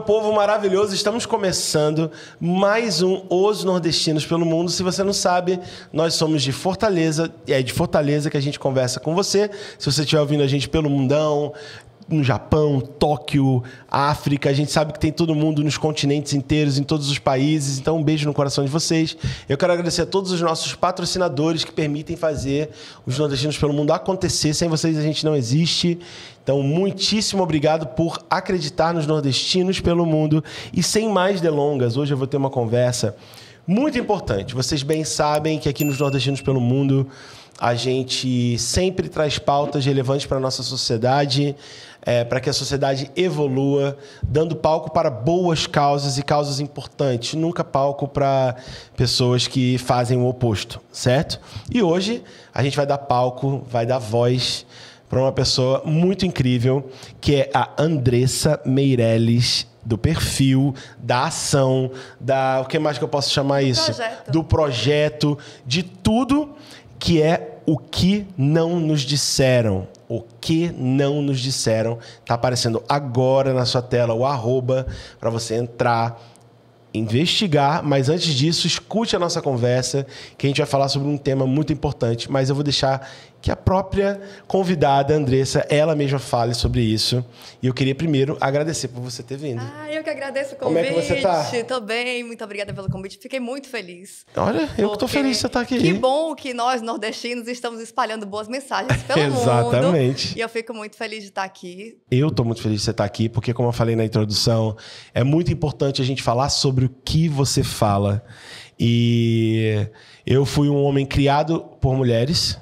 povo maravilhoso, estamos começando mais um Os Nordestinos pelo Mundo. Se você não sabe, nós somos de Fortaleza, e é de Fortaleza que a gente conversa com você. Se você estiver ouvindo a gente pelo mundão, no Japão, Tóquio, África. A gente sabe que tem todo mundo nos continentes inteiros, em todos os países. Então, um beijo no coração de vocês. Eu quero agradecer a todos os nossos patrocinadores que permitem fazer os nordestinos pelo mundo acontecer. Sem vocês, a gente não existe. Então, muitíssimo obrigado por acreditar nos nordestinos pelo mundo. E sem mais delongas, hoje eu vou ter uma conversa muito importante. Vocês bem sabem que aqui nos Nordestinos pelo Mundo a gente sempre traz pautas relevantes para a nossa sociedade é, para que a sociedade evolua, dando palco para boas causas e causas importantes, nunca palco para pessoas que fazem o oposto, certo? E hoje a gente vai dar palco, vai dar voz para uma pessoa muito incrível, que é a Andressa Meirelles do perfil, da ação, da o que mais que eu posso chamar isso? Projeto. Do projeto, de tudo que é o que não nos disseram. O que não nos disseram? Está aparecendo agora na sua tela o arroba para você entrar, investigar. Mas antes disso, escute a nossa conversa, que a gente vai falar sobre um tema muito importante. Mas eu vou deixar que a própria convidada, Andressa, ela mesma fale sobre isso. E eu queria primeiro agradecer por você ter vindo. Ah, eu que agradeço o convite. Como é que você tá? Tô bem, muito obrigada pelo convite. Fiquei muito feliz. Olha, eu que tô feliz de você estar tá aqui. Que bom que nós, nordestinos, estamos espalhando boas mensagens pelo Exatamente. mundo. Exatamente. E eu fico muito feliz de estar aqui. Eu tô muito feliz de você estar tá aqui, porque como eu falei na introdução, é muito importante a gente falar sobre o que você fala. E eu fui um homem criado por mulheres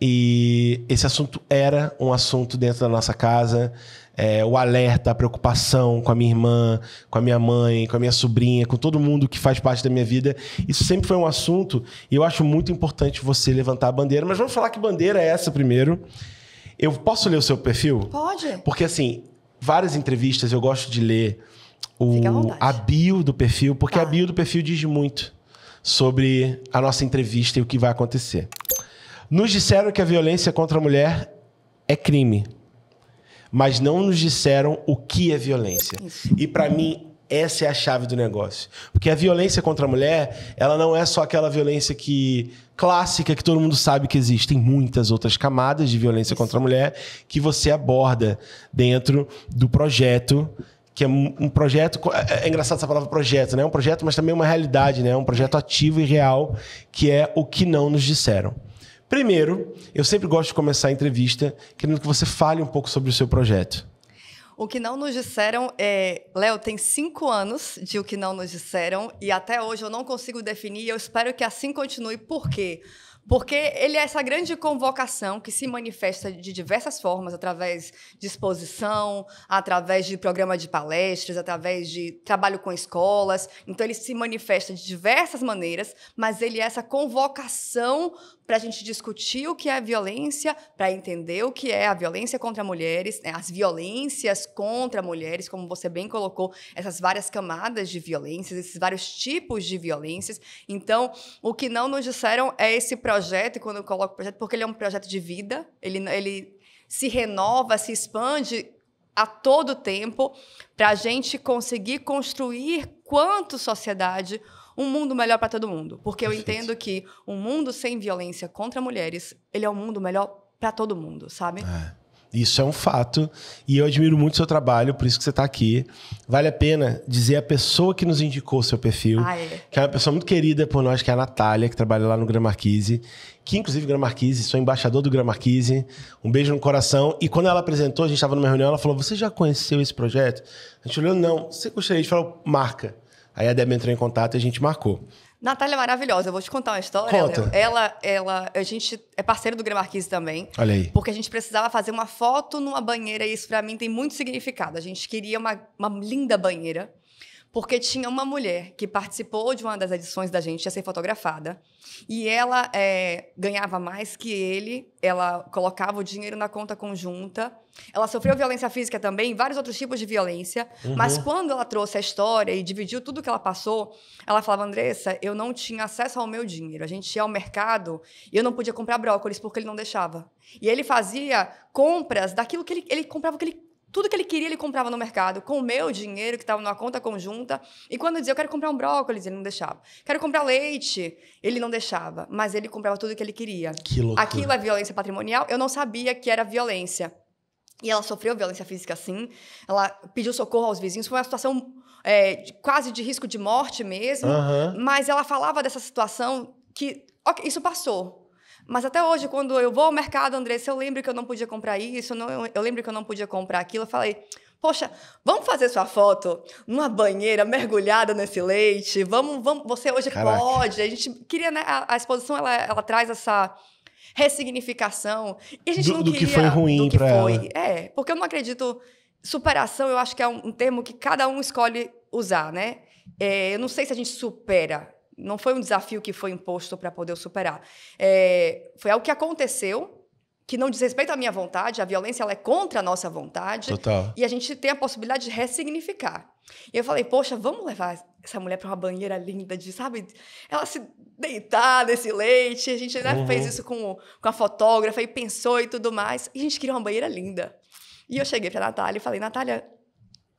e esse assunto era um assunto dentro da nossa casa. É, o alerta, a preocupação com a minha irmã, com a minha mãe, com a minha sobrinha, com todo mundo que faz parte da minha vida. Isso sempre foi um assunto e eu acho muito importante você levantar a bandeira. Mas vamos falar que bandeira é essa primeiro. Eu posso ler o seu perfil? Pode. Porque, assim, várias entrevistas eu gosto de ler o, a bio do perfil, porque tá. a bio do perfil diz muito sobre a nossa entrevista e o que vai acontecer. Nos disseram que a violência contra a mulher é crime, mas não nos disseram o que é violência. Isso. E para mim essa é a chave do negócio. Porque a violência contra a mulher, ela não é só aquela violência que clássica que todo mundo sabe que existem muitas outras camadas de violência Isso. contra a mulher que você aborda dentro do projeto que é um projeto. É, é engraçado essa palavra projeto, né? Um projeto, mas também uma realidade, né? Um projeto ativo e real, que é o que não nos disseram. Primeiro, eu sempre gosto de começar a entrevista querendo que você fale um pouco sobre o seu projeto. O que não nos disseram é. Léo, tem cinco anos de o que não nos disseram e até hoje eu não consigo definir e eu espero que assim continue. Por quê? Porque ele é essa grande convocação que se manifesta de diversas formas, através de exposição, através de programa de palestras, através de trabalho com escolas. Então, ele se manifesta de diversas maneiras, mas ele é essa convocação para a gente discutir o que é violência, para entender o que é a violência contra mulheres, né, as violências contra mulheres, como você bem colocou, essas várias camadas de violências, esses vários tipos de violências. Então, o que não nos disseram é esse projeto, e quando eu coloco projeto, porque ele é um projeto de vida, ele, ele se renova, se expande a todo tempo para a gente conseguir construir quanto sociedade um mundo melhor para todo mundo. Porque eu Perfeito. entendo que um mundo sem violência contra mulheres, ele é um mundo melhor para todo mundo, sabe? É. Isso é um fato. E eu admiro muito o seu trabalho, por isso que você está aqui. Vale a pena dizer a pessoa que nos indicou o seu perfil, ah, é. que é uma pessoa muito querida por nós, que é a Natália, que trabalha lá no Gran que inclusive Gran sou embaixador do Gran Um beijo no coração. E quando ela apresentou, a gente estava numa reunião, ela falou: Você já conheceu esse projeto? A gente olhou: Não, você gostaria gente falou marca. Aí a Débora entrou em contato e a gente marcou. Natália é maravilhosa, eu vou te contar uma história. Conta. Ela, ela, a gente é parceiro do Gramarquise também. Olha aí. Porque a gente precisava fazer uma foto numa banheira e isso para mim tem muito significado. A gente queria uma, uma linda banheira porque tinha uma mulher que participou de uma das edições da gente a ser fotografada e ela é, ganhava mais que ele, ela colocava o dinheiro na conta conjunta, ela sofreu violência física também, vários outros tipos de violência, uhum. mas quando ela trouxe a história e dividiu tudo que ela passou, ela falava, Andressa, eu não tinha acesso ao meu dinheiro, a gente ia ao mercado e eu não podia comprar brócolis porque ele não deixava. E ele fazia compras daquilo que ele, ele comprava o que ele tudo que ele queria, ele comprava no mercado, com o meu dinheiro, que estava numa conta conjunta. E quando eu dizia, eu quero comprar um brócolis, ele não deixava. Quero comprar leite, ele não deixava. Mas ele comprava tudo que ele queria. Que loucura. Aquilo é violência patrimonial. Eu não sabia que era violência. E ela sofreu violência física, sim. Ela pediu socorro aos vizinhos. Foi uma situação é, quase de risco de morte mesmo. Uhum. Mas ela falava dessa situação que... Okay, isso passou. Mas até hoje, quando eu vou ao mercado, Andressa, eu lembro que eu não podia comprar isso, eu, não, eu lembro que eu não podia comprar aquilo. Eu falei, poxa, vamos fazer sua foto numa banheira mergulhada nesse leite? Vamos, vamos você hoje Caraca. pode. A gente queria, né? A, a exposição ela, ela traz essa ressignificação. E a gente do, não do que foi ruim para Ela. É, porque eu não acredito. Superação, eu acho que é um, um termo que cada um escolhe usar, né? É, eu não sei se a gente supera não foi um desafio que foi imposto para poder superar. É, foi algo que aconteceu, que não diz respeito à minha vontade, a violência ela é contra a nossa vontade. Total. E a gente tem a possibilidade de ressignificar. E eu falei, poxa, vamos levar essa mulher para uma banheira linda de, sabe, ela se deitar nesse leite. A gente né, uhum. fez isso com, com a fotógrafa e pensou e tudo mais. E a gente queria uma banheira linda. E eu cheguei para a Natália e falei, Natália,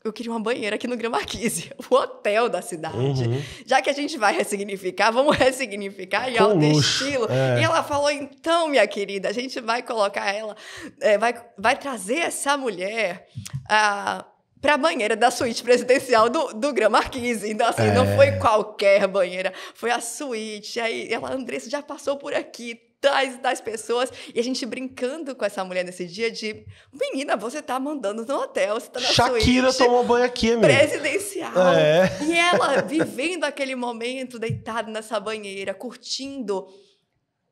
eu queria uma banheira aqui no Grama o hotel da cidade. Uhum. Já que a gente vai ressignificar, vamos ressignificar e ao é estilo. É. E ela falou: então, minha querida, a gente vai colocar ela, é, vai, vai trazer essa mulher. para a banheira da suíte presidencial do, do Marquise. Então, assim, é. não foi qualquer banheira, foi a suíte. Aí ela, Andressa, já passou por aqui, tais e tais pessoas. E a gente brincando com essa mulher nesse dia de menina, você tá mandando no hotel, você tá na Shakira suíte, tomou banho aqui, amiga. Presidencial. É. E ela vivendo aquele momento, deitada nessa banheira, curtindo.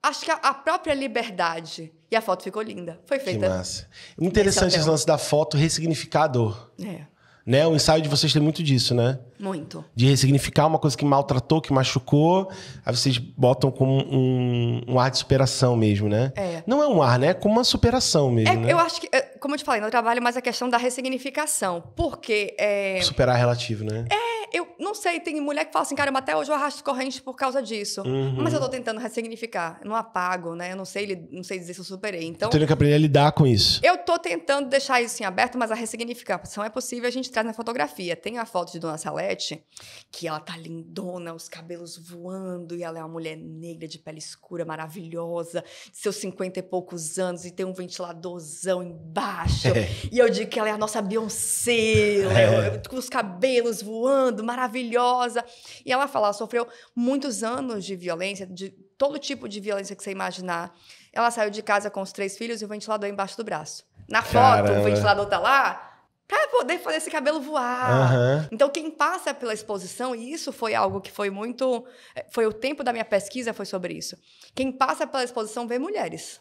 Acho que a, própria liberdade. E a foto ficou linda. Foi feita. Que massa. Interessante esse lance da foto ressignificador. É. Né? O ensaio de vocês tem muito disso, né? Muito. De ressignificar uma coisa que maltratou, que machucou, aí vocês botam como um, um ar de superação mesmo, né? É. Não é um ar, né? É como uma superação mesmo. É, né? Eu acho que, é, como eu te falei, no trabalho é mais a questão da ressignificação. Porque. É... Superar relativo, né? É eu não sei, tem mulher que fala assim, cara, até hoje eu arrasto corrente por causa disso. Uhum. Mas eu tô tentando ressignificar. não apago, né? Eu não sei, não sei dizer se eu superei. Então. Tendo que aprender a lidar com isso. Eu tô tentando deixar isso em assim, aberto, mas a ressignificação é possível, a gente traz na fotografia. Tem a foto de Dona Salete, que ela tá lindona, os cabelos voando, e ela é uma mulher negra, de pele escura, maravilhosa, de seus cinquenta e poucos anos, e tem um ventiladorzão embaixo. É. E eu digo que ela é a nossa Beyoncé, é. com os cabelos voando tudo, maravilhosa. E ela fala, ela sofreu muitos anos de violência, de todo tipo de violência que você imaginar. Ela saiu de casa com os três filhos e o ventilador embaixo do braço. Na foto, Caramba. o ventilador tá lá, para poder fazer esse cabelo voar. Uhum. Então, quem passa pela exposição, e isso foi algo que foi muito. Eh, foi o tempo da minha pesquisa, foi sobre isso. Quem passa pela exposição vê mulheres.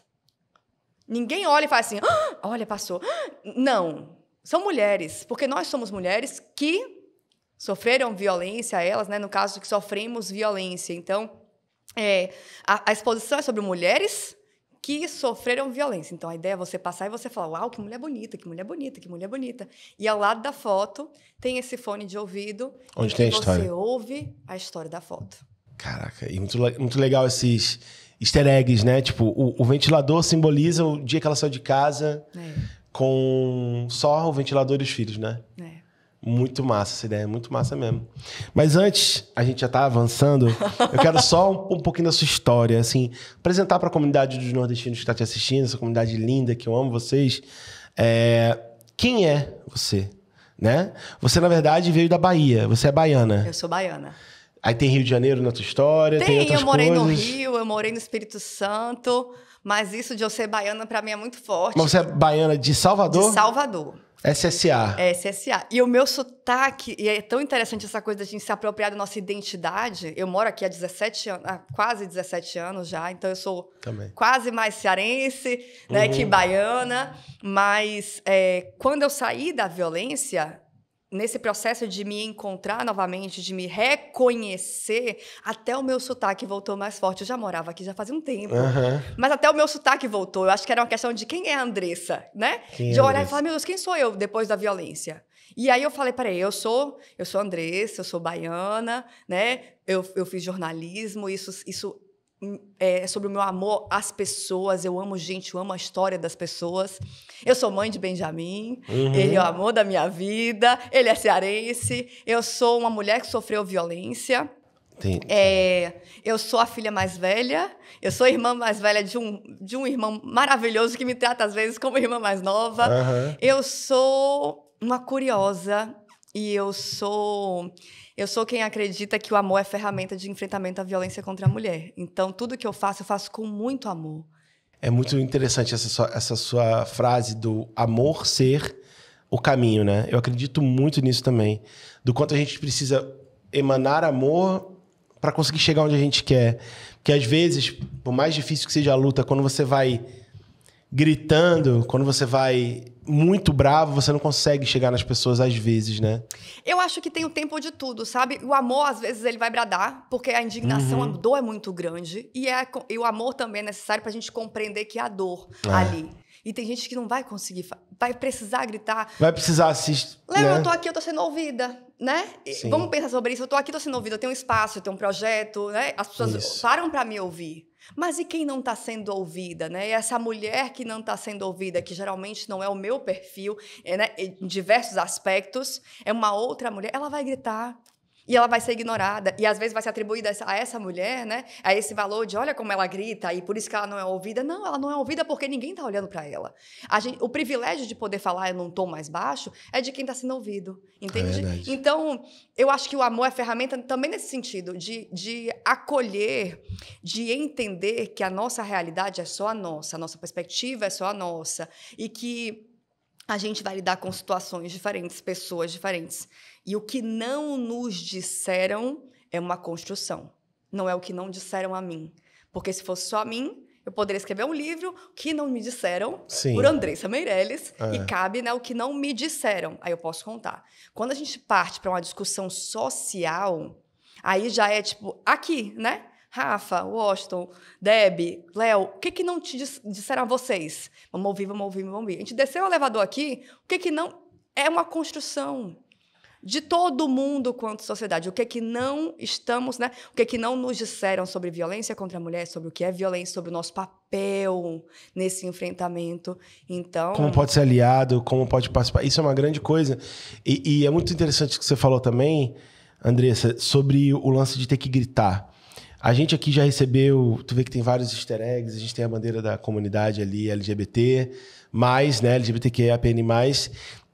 Ninguém olha e fala assim, ah, olha, passou. Não. São mulheres, porque nós somos mulheres que sofreram violência, elas, né? No caso de que sofremos violência. Então, é, a, a exposição é sobre mulheres que sofreram violência. Então a ideia é você passar e você falar: "Uau, que mulher bonita, que mulher bonita, que mulher bonita". E ao lado da foto tem esse fone de ouvido onde tem a história. Você ouve a história da foto. Caraca, e muito, muito legal esses easter eggs, né? Tipo, o, o ventilador simboliza o dia que ela saiu de casa é. com só o ventilador e os filhos, né? É. Muito massa essa ideia, é muito massa mesmo. Mas antes, a gente já está avançando, eu quero só um, um pouquinho da sua história, assim, apresentar para a comunidade dos nordestinos que está te assistindo, essa comunidade linda que eu amo vocês. É, quem é você, né? Você, na verdade, veio da Bahia, você é baiana. Eu sou baiana. Aí tem Rio de Janeiro na tua história, tem, tem outras coisas. Tem, eu morei coisas. no Rio, eu morei no Espírito Santo... Mas isso de eu ser baiana, para mim, é muito forte. Mas você é baiana de Salvador? De Salvador. SSA. SSA. E o meu sotaque, e é tão interessante essa coisa de a gente se apropriar da nossa identidade. Eu moro aqui há 17 anos, há quase 17 anos já, então eu sou Também. quase mais cearense né, uhum. que baiana. Mas é, quando eu saí da violência, nesse processo de me encontrar novamente, de me reconhecer, até o meu sotaque voltou mais forte. Eu já morava aqui já fazia um tempo, uhum. mas até o meu sotaque voltou. Eu acho que era uma questão de quem é a Andressa, né? Quem é de olhar é e falar, meu Deus, quem sou eu depois da violência? E aí eu falei, peraí, eu sou, eu sou Andressa, eu sou baiana, né? Eu, eu fiz jornalismo, isso, isso Hum, é, sobre o meu amor às pessoas. Eu amo gente, eu amo a história das pessoas. Eu sou mãe de Benjamin, uhum. ele é o amor da minha vida, ele é cearense. Eu sou uma mulher que sofreu violência. É, eu sou a filha mais velha, eu sou a irmã mais velha de um, de um irmão maravilhoso que me trata às vezes como irmã mais nova. Uhum. Eu sou uma curiosa, e eu sou eu sou quem acredita que o amor é ferramenta de enfrentamento à violência contra a mulher. Então tudo que eu faço eu faço com muito amor. É muito interessante essa sua, essa sua frase do amor ser o caminho, né? Eu acredito muito nisso também, do quanto a gente precisa emanar amor para conseguir chegar onde a gente quer. Porque às vezes, por mais difícil que seja a luta, quando você vai gritando, quando você vai muito bravo, você não consegue chegar nas pessoas às vezes, né? Eu acho que tem o tempo de tudo, sabe? O amor, às vezes, ele vai bradar, porque a indignação, uhum. a dor é muito grande. E, é, e o amor também é necessário pra gente compreender que há é dor é. ali. E tem gente que não vai conseguir, vai precisar gritar. Vai precisar assistir. Lembra, né? eu tô aqui, eu tô sendo ouvida, né? Sim. Vamos pensar sobre isso. Eu tô aqui, tô sendo ouvida, eu tenho um espaço, eu tenho um projeto, né? As pessoas isso. param para me ouvir. Mas e quem não está sendo ouvida, né? E essa mulher que não está sendo ouvida, que geralmente não é o meu perfil, é, né? em diversos aspectos, é uma outra mulher, ela vai gritar, e ela vai ser ignorada. E às vezes vai ser atribuída a essa mulher, né? A esse valor de olha como ela grita e por isso que ela não é ouvida. Não, ela não é ouvida porque ninguém está olhando para ela. Gente, o privilégio de poder falar num tom mais baixo é de quem está sendo ouvido, entende? É então, eu acho que o amor é ferramenta também nesse sentido, de, de acolher, de entender que a nossa realidade é só a nossa, a nossa perspectiva é só a nossa e que a gente vai lidar com situações diferentes, pessoas diferentes. E o que não nos disseram é uma construção. Não é o que não disseram a mim. Porque se fosse só a mim, eu poderia escrever um livro que não me disseram Sim. por Andressa Meirelles é. e cabe né, o que não me disseram. Aí eu posso contar. Quando a gente parte para uma discussão social, aí já é tipo aqui, né? Rafa, Washington, Deb, Léo, o que, que não te disseram a vocês? Vamos ouvir, vamos ouvir, vamos ouvir. A gente desceu o elevador aqui, o que, que não. É uma construção de todo mundo quanto sociedade. O que é que não estamos, né? O que é que não nos disseram sobre violência contra a mulher, sobre o que é violência, sobre o nosso papel nesse enfrentamento. Então. Como pode ser aliado, como pode participar. Isso é uma grande coisa. E, e é muito interessante o que você falou também, Andressa, sobre o lance de ter que gritar. A gente aqui já recebeu, tu vê que tem vários easter eggs, a gente tem a bandeira da comunidade ali, LGBT, mais, né, LGBTQIAPN+,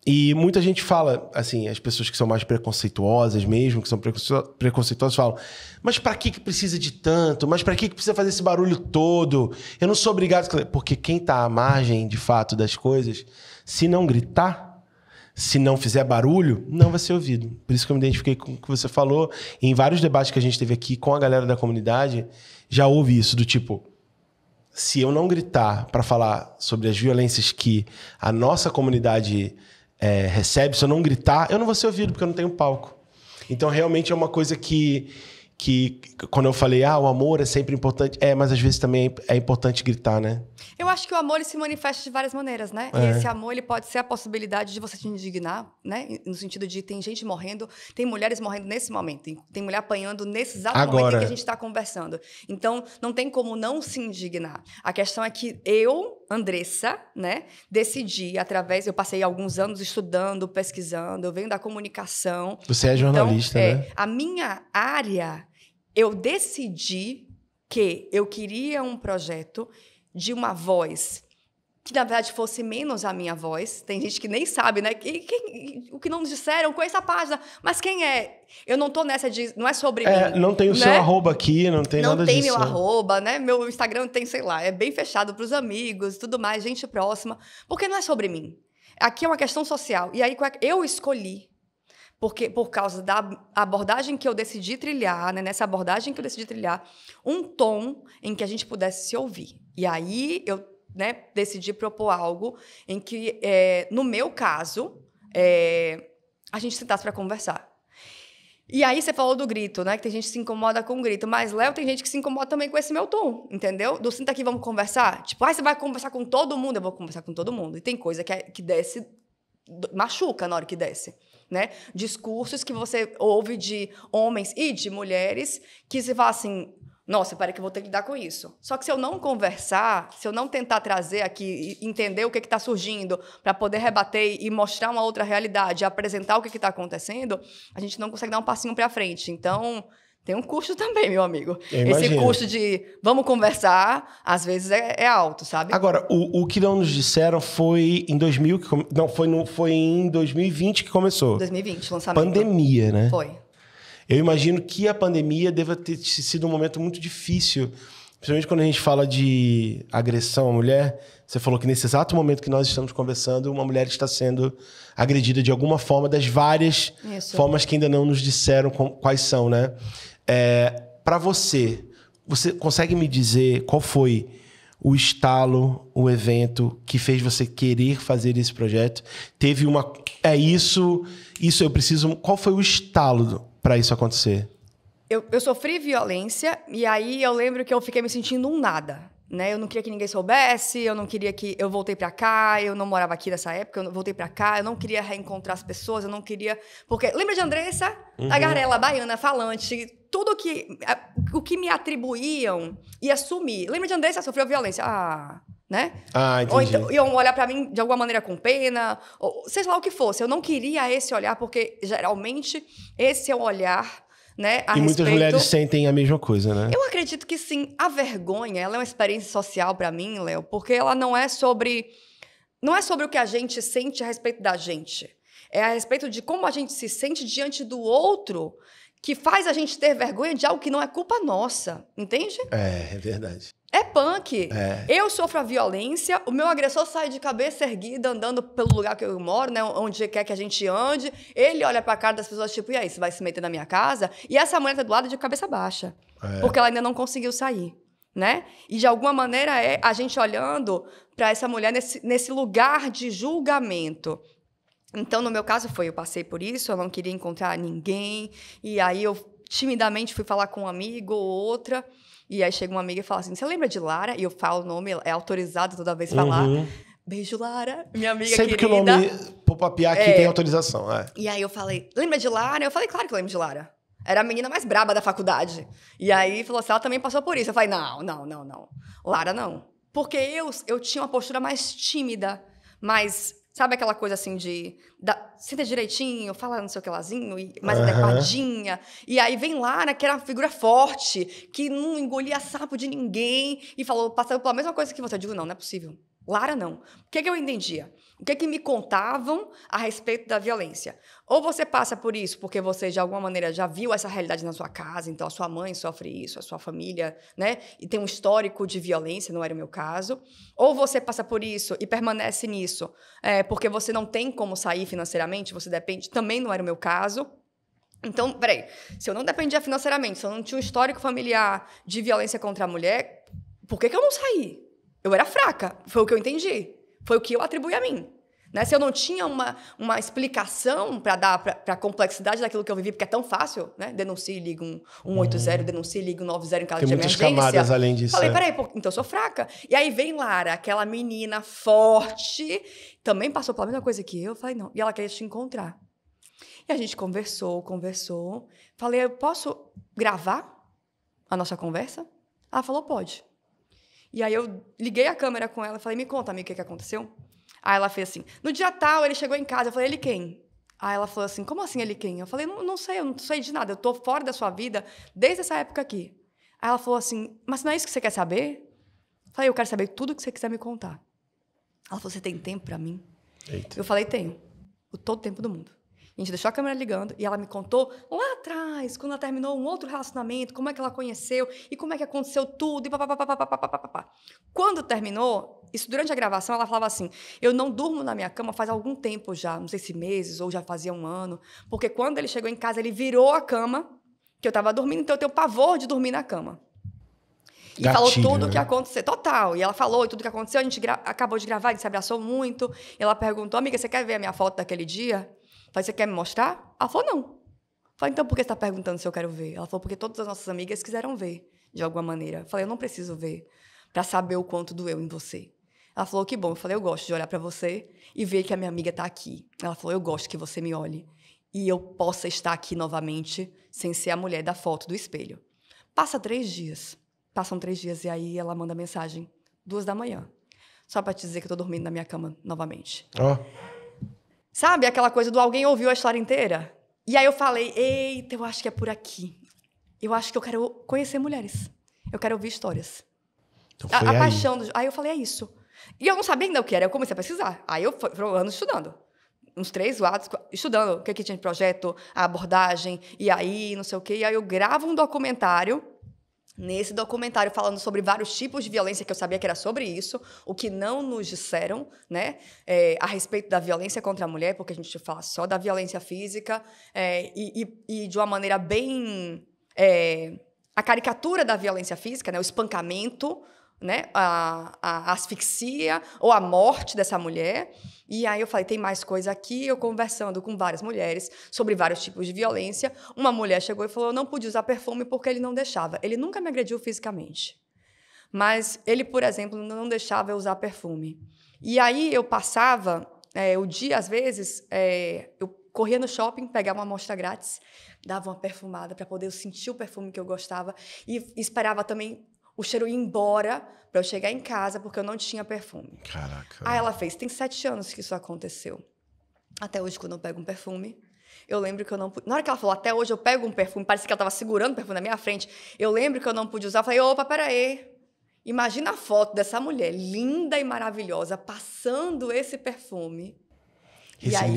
e muita gente fala, assim, as pessoas que são mais preconceituosas mesmo, que são preconceituosas, falam: mas para que, que precisa de tanto? Mas para que, que precisa fazer esse barulho todo? Eu não sou obrigado. Porque quem está à margem, de fato, das coisas, se não gritar, se não fizer barulho, não vai ser ouvido. Por isso que eu me identifiquei com o que você falou. Em vários debates que a gente teve aqui com a galera da comunidade, já houve isso, do tipo se eu não gritar para falar sobre as violências que a nossa comunidade é, recebe, se eu não gritar, eu não vou ser ouvido, porque eu não tenho palco. Então, realmente é uma coisa que, que quando eu falei, ah, o amor é sempre importante, é, mas às vezes também é, é importante gritar, né? acho que o amor se manifesta de várias maneiras, né? É. E esse amor ele pode ser a possibilidade de você te indignar, né? No sentido de tem gente morrendo, tem mulheres morrendo nesse momento, tem mulher apanhando nesse exato Agora. momento que a gente está conversando. Então, não tem como não se indignar. A questão é que eu, Andressa, né, decidi através, eu passei alguns anos estudando, pesquisando, eu venho da comunicação. Você é então, jornalista, então, é, né? A minha área, eu decidi que eu queria um projeto de uma voz que na verdade fosse menos a minha voz. Tem gente que nem sabe, né? quem, o que não disseram com essa página. Mas quem é? Eu não tô nessa de. Não é sobre é, mim. Não tem o né? seu arroba aqui, não tem não nada tem disso. Não tem meu né? arroba, né? Meu Instagram tem, sei lá, é bem fechado para os amigos tudo mais, gente próxima. Porque não é sobre mim. Aqui é uma questão social. E aí é eu escolhi porque por causa da abordagem que eu decidi trilhar, né, nessa abordagem que eu decidi trilhar, um tom em que a gente pudesse se ouvir. E aí eu né, decidi propor algo em que, é, no meu caso, é, a gente sentasse para conversar. E aí você falou do grito, né? Que tem gente que se incomoda com o grito. Mas, Léo, tem gente que se incomoda também com esse meu tom, entendeu? Do sinta aqui, vamos conversar. Tipo, ah, você vai conversar com todo mundo? Eu vou conversar com todo mundo. E tem coisa que, é, que desce, machuca na hora que desce né? Discursos que você ouve de homens e de mulheres que se fala assim, nossa, para que eu vou ter que lidar com isso. Só que se eu não conversar, se eu não tentar trazer aqui, entender o que está surgindo, para poder rebater e mostrar uma outra realidade, apresentar o que está acontecendo, a gente não consegue dar um passinho para frente. Então, tem um custo também, meu amigo. Esse custo de vamos conversar, às vezes é, é, alto, sabe? Agora, o, o que não nos disseram foi em 2000 que não foi no, foi em 2020 que começou. 2020, lançamento. Pandemia, né? Foi. Eu imagino que a pandemia deva ter sido um momento muito difícil, principalmente quando a gente fala de agressão à mulher. Você falou que nesse exato momento que nós estamos conversando, uma mulher está sendo agredida de alguma forma, das várias Isso. formas que ainda não nos disseram quais são, né? É, para você, você consegue me dizer qual foi o estalo, o evento que fez você querer fazer esse projeto? Teve uma. É isso, isso eu preciso. Qual foi o estalo para isso acontecer? Eu, eu sofri violência e aí eu lembro que eu fiquei me sentindo um nada. Né? Eu não queria que ninguém soubesse, eu não queria que eu voltei para cá, eu não morava aqui nessa época, eu voltei para cá, eu não queria reencontrar as pessoas, eu não queria, porque lembra de Andressa, uhum. a garela baiana falante, tudo que. o que me atribuíam e assumir. Lembra de Andressa sofreu violência? Ah. Né? Ah, entendi. Ou então, iam olhar para mim de alguma maneira com pena, ou seja lá o que fosse. Eu não queria esse olhar, porque geralmente esse é o olhar né, e muitas mulheres sentem a mesma coisa, né? Eu acredito que sim. A vergonha, ela é uma experiência social para mim, Léo, porque ela não é sobre não é sobre o que a gente sente a respeito da gente. É a respeito de como a gente se sente diante do outro que faz a gente ter vergonha de algo que não é culpa nossa, entende? É, é verdade. É punk. É. Eu sofro a violência, o meu agressor sai de cabeça erguida andando pelo lugar que eu moro, né, onde quer que a gente ande. Ele olha para a cara das pessoas tipo, e aí, você vai se meter na minha casa? E essa mulher tá do lado de cabeça baixa, é. porque ela ainda não conseguiu sair, né? E de alguma maneira é a gente olhando para essa mulher nesse, nesse lugar de julgamento. Então, no meu caso, foi eu passei por isso, eu não queria encontrar ninguém, e aí eu timidamente fui falar com um amigo ou outra, e aí chega uma amiga e fala assim: Você lembra de Lara? E eu falo o nome, é autorizado toda vez falar. Uhum. Beijo, Lara, minha amiga Sempre querida. Sempre que o nome pop-up aqui é. tem autorização, é. E aí eu falei: Lembra de Lara? Eu falei: Claro que eu lembro de Lara. Era a menina mais braba da faculdade. E aí falou assim: Ela também passou por isso. Eu falei: Não, não, não, não. Lara não. Porque eu, eu tinha uma postura mais tímida, mais Sabe aquela coisa assim de. Da, senta direitinho, fala não sei o que lázinho, mais uhum. É adequadinha. E aí vem lá, né, que era uma figura forte, que não engolia sapo de ninguém, e falou, passando pela mesma coisa que você. Eu digo, não, não é possível. Lara, não. O que, é que eu entendia? O que, é que me contavam a respeito da violência? Ou você passa por isso porque você, de alguma maneira, já viu essa realidade na sua casa, então a sua mãe sofre isso, a sua família, né? E tem um histórico de violência, não era o meu caso. Ou você passa por isso e permanece nisso é, porque você não tem como sair financeiramente, você depende, também não era o meu caso. Então, peraí, se eu não dependia financeiramente, se eu não tinha um histórico familiar de violência contra a mulher, por que, que eu não saí? Eu era fraca, foi o que eu entendi. Foi o que eu atribuí a mim. Né? Se eu não tinha uma, uma explicação para dar para a complexidade daquilo que eu vivi, porque é tão fácil, né? Denuncie, liga um 180, hum. denuncie, liga um 90 em caso Tem de emergência. Tem muitas camadas além disso. Falei, é. peraí, pô, então eu sou fraca. E aí vem Lara, aquela menina forte, também passou pela mesma coisa que eu. Falei, não. E ela queria te encontrar. E a gente conversou, conversou. Falei, eu posso gravar a nossa conversa? Ela falou, pode. E aí eu liguei a câmera com ela, falei, me conta, amigo, o que, que aconteceu? Aí ela fez assim, no dia tal ele chegou em casa, eu falei, ele quem? Aí ela falou assim, como assim ele quem? Eu falei, não, não sei, eu não sei de nada, eu tô fora da sua vida desde essa época aqui. Aí ela falou assim, mas não é isso que você quer saber? Eu falei, eu quero saber tudo que você quiser me contar. Ela falou, você tem tempo para mim? Eita. Eu falei, tenho. O todo tempo do mundo. A gente deixou a câmera ligando e ela me contou lá atrás atrás, quando ela terminou um outro relacionamento, como é que ela conheceu e como é que aconteceu tudo e papapá. Quando terminou, isso durante a gravação, ela falava assim: Eu não durmo na minha cama faz algum tempo já, não sei se meses ou já fazia um ano, porque quando ele chegou em casa, ele virou a cama, que eu estava dormindo, então eu tenho pavor de dormir na cama. E falou tudo o né? que aconteceu. Total. E ela falou e tudo o que aconteceu. A gente acabou de gravar, a gente se abraçou muito. ela perguntou, amiga, você quer ver a minha foto daquele dia? Falei, você quer me mostrar? Ela falou, não. Falei, então por que você está perguntando se eu quero ver? Ela falou, porque todas as nossas amigas quiseram ver, de alguma maneira. Eu falei, eu não preciso ver para saber o quanto doeu em você. Ela falou, que bom. Eu falei, eu gosto de olhar para você e ver que a minha amiga está aqui. Ela falou, eu gosto que você me olhe e eu possa estar aqui novamente sem ser a mulher da foto do espelho. Passa três dias. Passam três dias e aí ela manda mensagem, duas da manhã. Só para te dizer que eu tô dormindo na minha cama novamente. Ó. Oh. Sabe aquela coisa do alguém ouviu a história inteira? E aí eu falei, eita, eu acho que é por aqui. Eu acho que eu quero conhecer mulheres. Eu quero ouvir histórias. Então a, a aí. paixão do... Aí eu falei, é isso. E eu não sabia ainda o que era, eu comecei a pesquisar. Aí eu fui um ano estudando. Uns três, quatro, estudando o que, que tinha de projeto, a abordagem, e aí, não sei o quê. E aí eu gravo um documentário nesse documentário falando sobre vários tipos de violência que eu sabia que era sobre isso, o que não nos disseram, né, é, a respeito da violência contra a mulher, porque a gente fala só da violência física é, e, e, e, de uma maneira bem é, a caricatura da violência física, né, o espancamento né, a, a, asfixia ou a morte dessa mulher. E aí eu falei, tem mais coisa aqui. Eu conversando com várias mulheres sobre vários tipos de violência. Uma mulher chegou e falou, eu não pude usar perfume porque ele não deixava. Ele nunca me agrediu fisicamente. Mas ele, por exemplo, não deixava eu usar perfume. E aí eu passava é, o dia, às vezes, é, eu corria no shopping, pegava uma amostra grátis, dava uma perfumada para poder sentir o perfume que eu gostava e esperava também o cheiro ir embora para eu chegar em casa porque eu não tinha perfume. Caraca. Aí ela fez. Tem sete anos que isso aconteceu. Até hoje, quando eu pego um perfume, eu lembro que eu não pude. Na hora que ela falou, até hoje eu pego um perfume, parece que ela estava segurando o perfume na minha frente. Eu lembro que eu não pude usar. Eu falei, opa, peraí. Imagina a foto dessa mulher linda e maravilhosa passando esse perfume. E, e aí,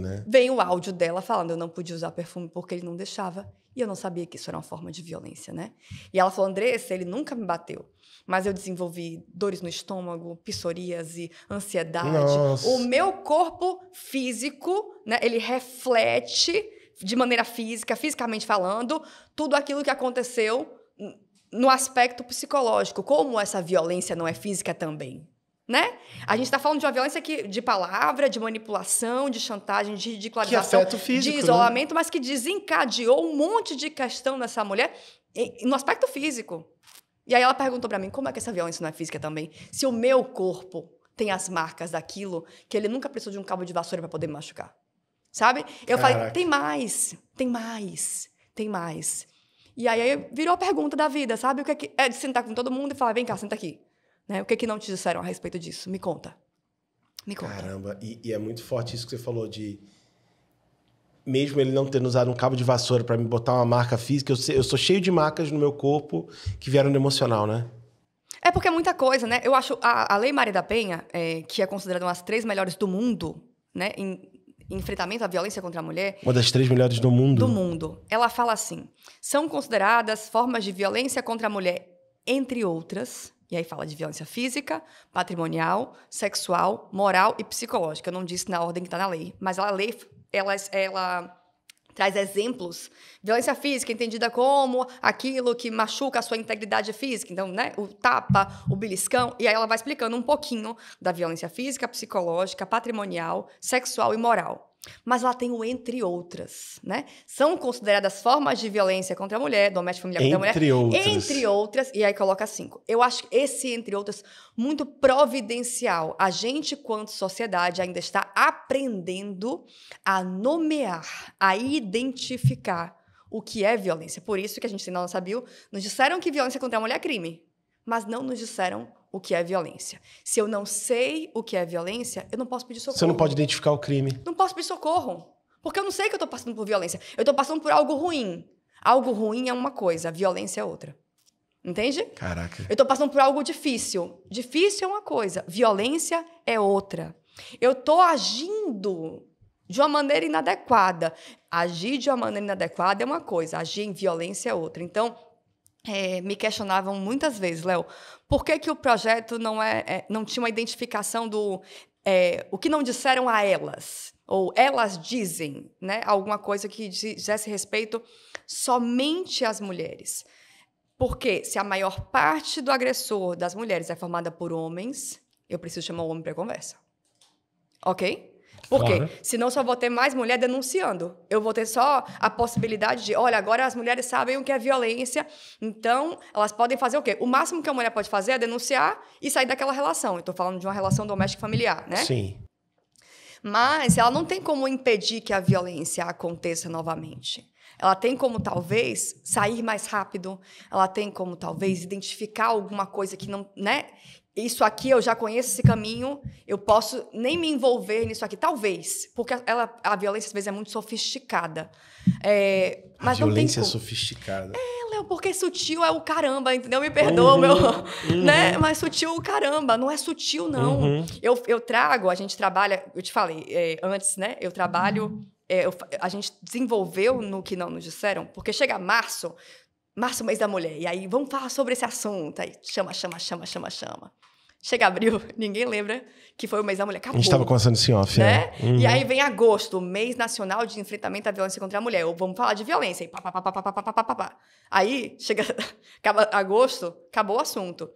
né? Vem o áudio dela falando, eu não podia usar perfume porque ele não deixava. E eu não sabia que isso era uma forma de violência, né? E ela falou: Andressa, ele nunca me bateu. Mas eu desenvolvi dores no estômago, psoríase, ansiedade. Nossa. O meu corpo físico, né? Ele reflete de maneira física, fisicamente falando, tudo aquilo que aconteceu no aspecto psicológico. Como essa violência não é física também, né? A gente está falando de uma violência que, de palavra, de manipulação, de chantagem, de ridicularização, físico, de né? isolamento, né? mas que desencadeou um monte de questão nessa mulher no aspecto físico. E aí ela perguntou para mim, como é que essa violência não é física também? Se o meu corpo tem as marcas daquilo que ele nunca precisou de um cabo de vassoura para poder me machucar. Sabe? Eu Caraca. falei, tem mais, tem mais, tem mais. E aí virou a pergunta da vida, sabe? O que é, que é de sentar com todo mundo e falar, vem cá, senta aqui. Né? O que, que não te disseram a respeito disso? Me conta. Me conta. Caramba, e, e é muito forte isso que você falou de mesmo ele não tendo usado um cabo de vassoura para me botar uma marca física, eu, eu, sou cheio de marcas no meu corpo que vieram do emocional, né? É porque é muita coisa, né? Eu acho a, a Lei Maria da Penha, é, que é considerada uma das três melhores do mundo, né? Em, em enfrentamento à violência contra a mulher. Uma das três melhores do mundo. Do mundo. Ela fala assim: são consideradas formas de violência contra a mulher, entre outras, e aí fala de violência física, patrimonial, sexual, moral e psicológica. Eu não disse na ordem que está na lei, mas a lei ela, ela traz exemplos. Violência física entendida como aquilo que machuca a sua integridade física, então, né, o tapa, o beliscão, e aí ela vai explicando um pouquinho da violência física, psicológica, patrimonial, sexual e moral. Mas lá tem o entre outras, né? São consideradas formas de violência contra a mulher, doméstica familiar contra a mulher. entre Outras. Entre outras. E aí coloca cinco. Eu acho esse, entre outras, muito providencial. A gente, quanto sociedade, ainda está aprendendo a nomear, a identificar o que é violência. Por isso que a gente tem na nossa nos disseram que violência contra a mulher é crime, mas não nos disseram o que é violência. Se eu não sei o que é violência, eu não posso pedir socorro. Você não pode identificar o crime. Não posso pedir socorro. Porque eu não sei que eu estou passando por violência. Eu estou passando por algo ruim. Algo ruim é uma coisa, violência é outra. Entende? Caraca. Eu estou passando por algo difícil. Difícil é uma coisa, violência é outra. Eu estou agindo de uma maneira inadequada. Agir de uma maneira inadequada é uma coisa, agir em violência é outra. Então, é, me questionavam muitas vezes, Léo, por que, que o projeto não, é, é não tinha uma identificação do é, o que não disseram a elas? Ou elas dizem né, alguma coisa que dissesse respeito somente às mulheres. Porque se a maior parte do agressor das mulheres é formada por homens, eu preciso chamar o homem para conversa. Ok? Por quê? Claro. Senão só vou ter mais mulher denunciando. Eu vou ter só a possibilidade de, olha, agora as mulheres sabem o que é violência, então elas podem fazer o quê? O máximo que a mulher pode fazer é denunciar e sair daquela relação. Estou falando de uma relação doméstica familiar, né? Sim. Mas ela não tem como impedir que a violência aconteça novamente. Ela tem como talvez sair mais rápido, ela tem como talvez identificar alguma coisa que não, né, isso aqui eu já conheço esse caminho, eu posso nem me envolver nisso aqui, talvez, porque ela, a violência às vezes é muito sofisticada. É, mas não violência tem é sofisticada. É, Léo, porque sutil é o caramba, entendeu? Me perdoa, uhum, meu, uhum. né? Mas sutil o caramba, não é sutil não. Uhum. Eu, eu trago, a gente trabalha, eu te falei é, antes, né? Eu trabalho, é, eu, a gente desenvolveu no que não nos disseram, porque chega março, março mês da mulher, e aí vamos falar sobre esse assunto, aí chama, chama, chama, chama, chama. Chega abril, ninguém lembra que foi o mês da mulher. Acabou, a gente estava conversando assim, ó, off, né? É. Uhum. E aí uhum. vem agosto, mês nacional de enfrentamento à violência contra a mulher. Ou vamos falar de violência. E pá, pá, pá, pá, pá, pá, pá, pá. Aí chega, acaba agosto, acabou o assunto.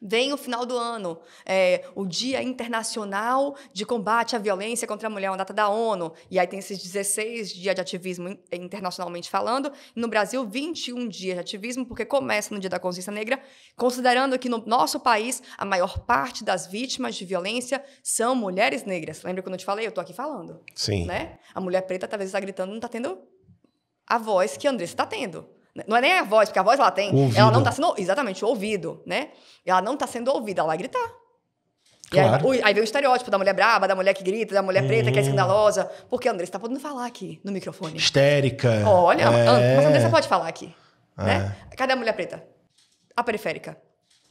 Vem o final do ano, é, o Dia Internacional de Combate à Violência contra a Mulher, uma data da ONU. E aí tem esses 16 dias de ativismo eh, internacionalmente falando. no Brasil, 21 dias de ativismo, porque começa no Dia da Consciência Negra, considerando que no nosso país a maior parte das vítimas de violência são mulheres negras. Lembra quando eu te falei? Eu estou aqui falando. Sim. Né? A mulher preta talvez está gritando, não está tendo a voz que a Andressa está tendo. Não é nem a voz, porque a voz ela tem. Ouvido. Ela não está sendo. Exatamente, o ouvido, né? Ela não está sendo ouvida, ela vai gritar. Claro. Aí, aí, vem o estereótipo da mulher braba, da mulher que grita, da mulher preta, hum. que é hum. escandalosa. Porque a Andressa tá podendo falar aqui no microfone. Histérica. Olha, é. mas a Andressa pode falar aqui. É. Né? Cadê a mulher preta? A periférica.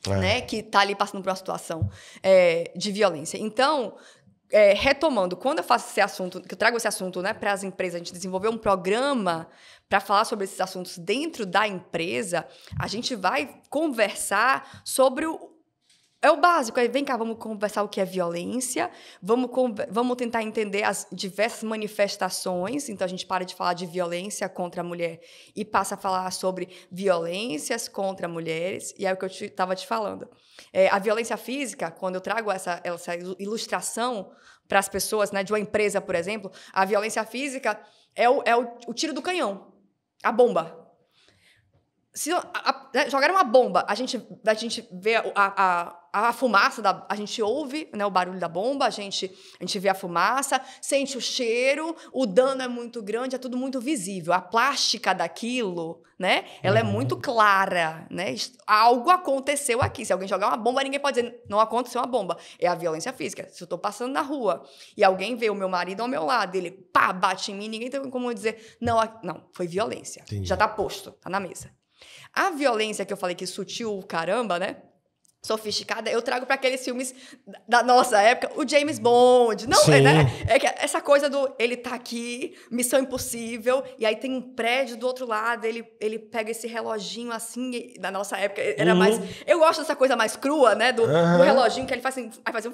É. Né? Que tá ali passando por uma situação é, de violência. Então, é, retomando, quando eu faço esse assunto, que eu trago esse assunto né, para as empresas, a gente desenvolveu um programa para falar sobre esses assuntos dentro da empresa, a gente vai conversar sobre o, é o básico. vem cá, vamos conversar o que é violência, vamos, vamos tentar entender as diversas manifestações. Então, a gente para de falar de violência contra a mulher e passa a falar sobre violências contra mulheres. E é o que eu estava te, te, falando. É, a violência física, quando eu trago essa, essa ilustração para as pessoas, né, de uma empresa, por exemplo, a violência física é o, é o, o tiro do canhão a bomba. Se a, a, né, jogar uma bomba, a gente, a gente vê a, a a fumaça, da, a gente ouve né, o barulho da bomba, a gente, a gente vê a fumaça, sente o cheiro, o dano é muito grande, é tudo muito visível. A plástica daquilo, né? Ela é uhum. é muito clara, né? Algo aconteceu aqui. Se alguém jogar uma bomba, ninguém pode dizer, não aconteceu uma bomba. É a violência física. Se eu estou passando na rua e alguém vê o meu marido ao meu lado, ele pá, bate em mim, ninguém tem como dizer, não, não, foi violência. Entendi. Já está posto, está na mesa. A violência que eu falei que sutil, caramba, né? sofisticada, eu trago para aqueles filmes da nossa época, o James Bond, não é, né? Sim. né? É que essa coisa do ele tá aqui, Missão Impossível, e aí tem um prédio do outro lado, ele ele pega esse reloginho assim, e, nossa época era uhum. mais, eu gosto dessa coisa mais crua, né, do, uhum. do reloginho que ele faz assim, aí faz um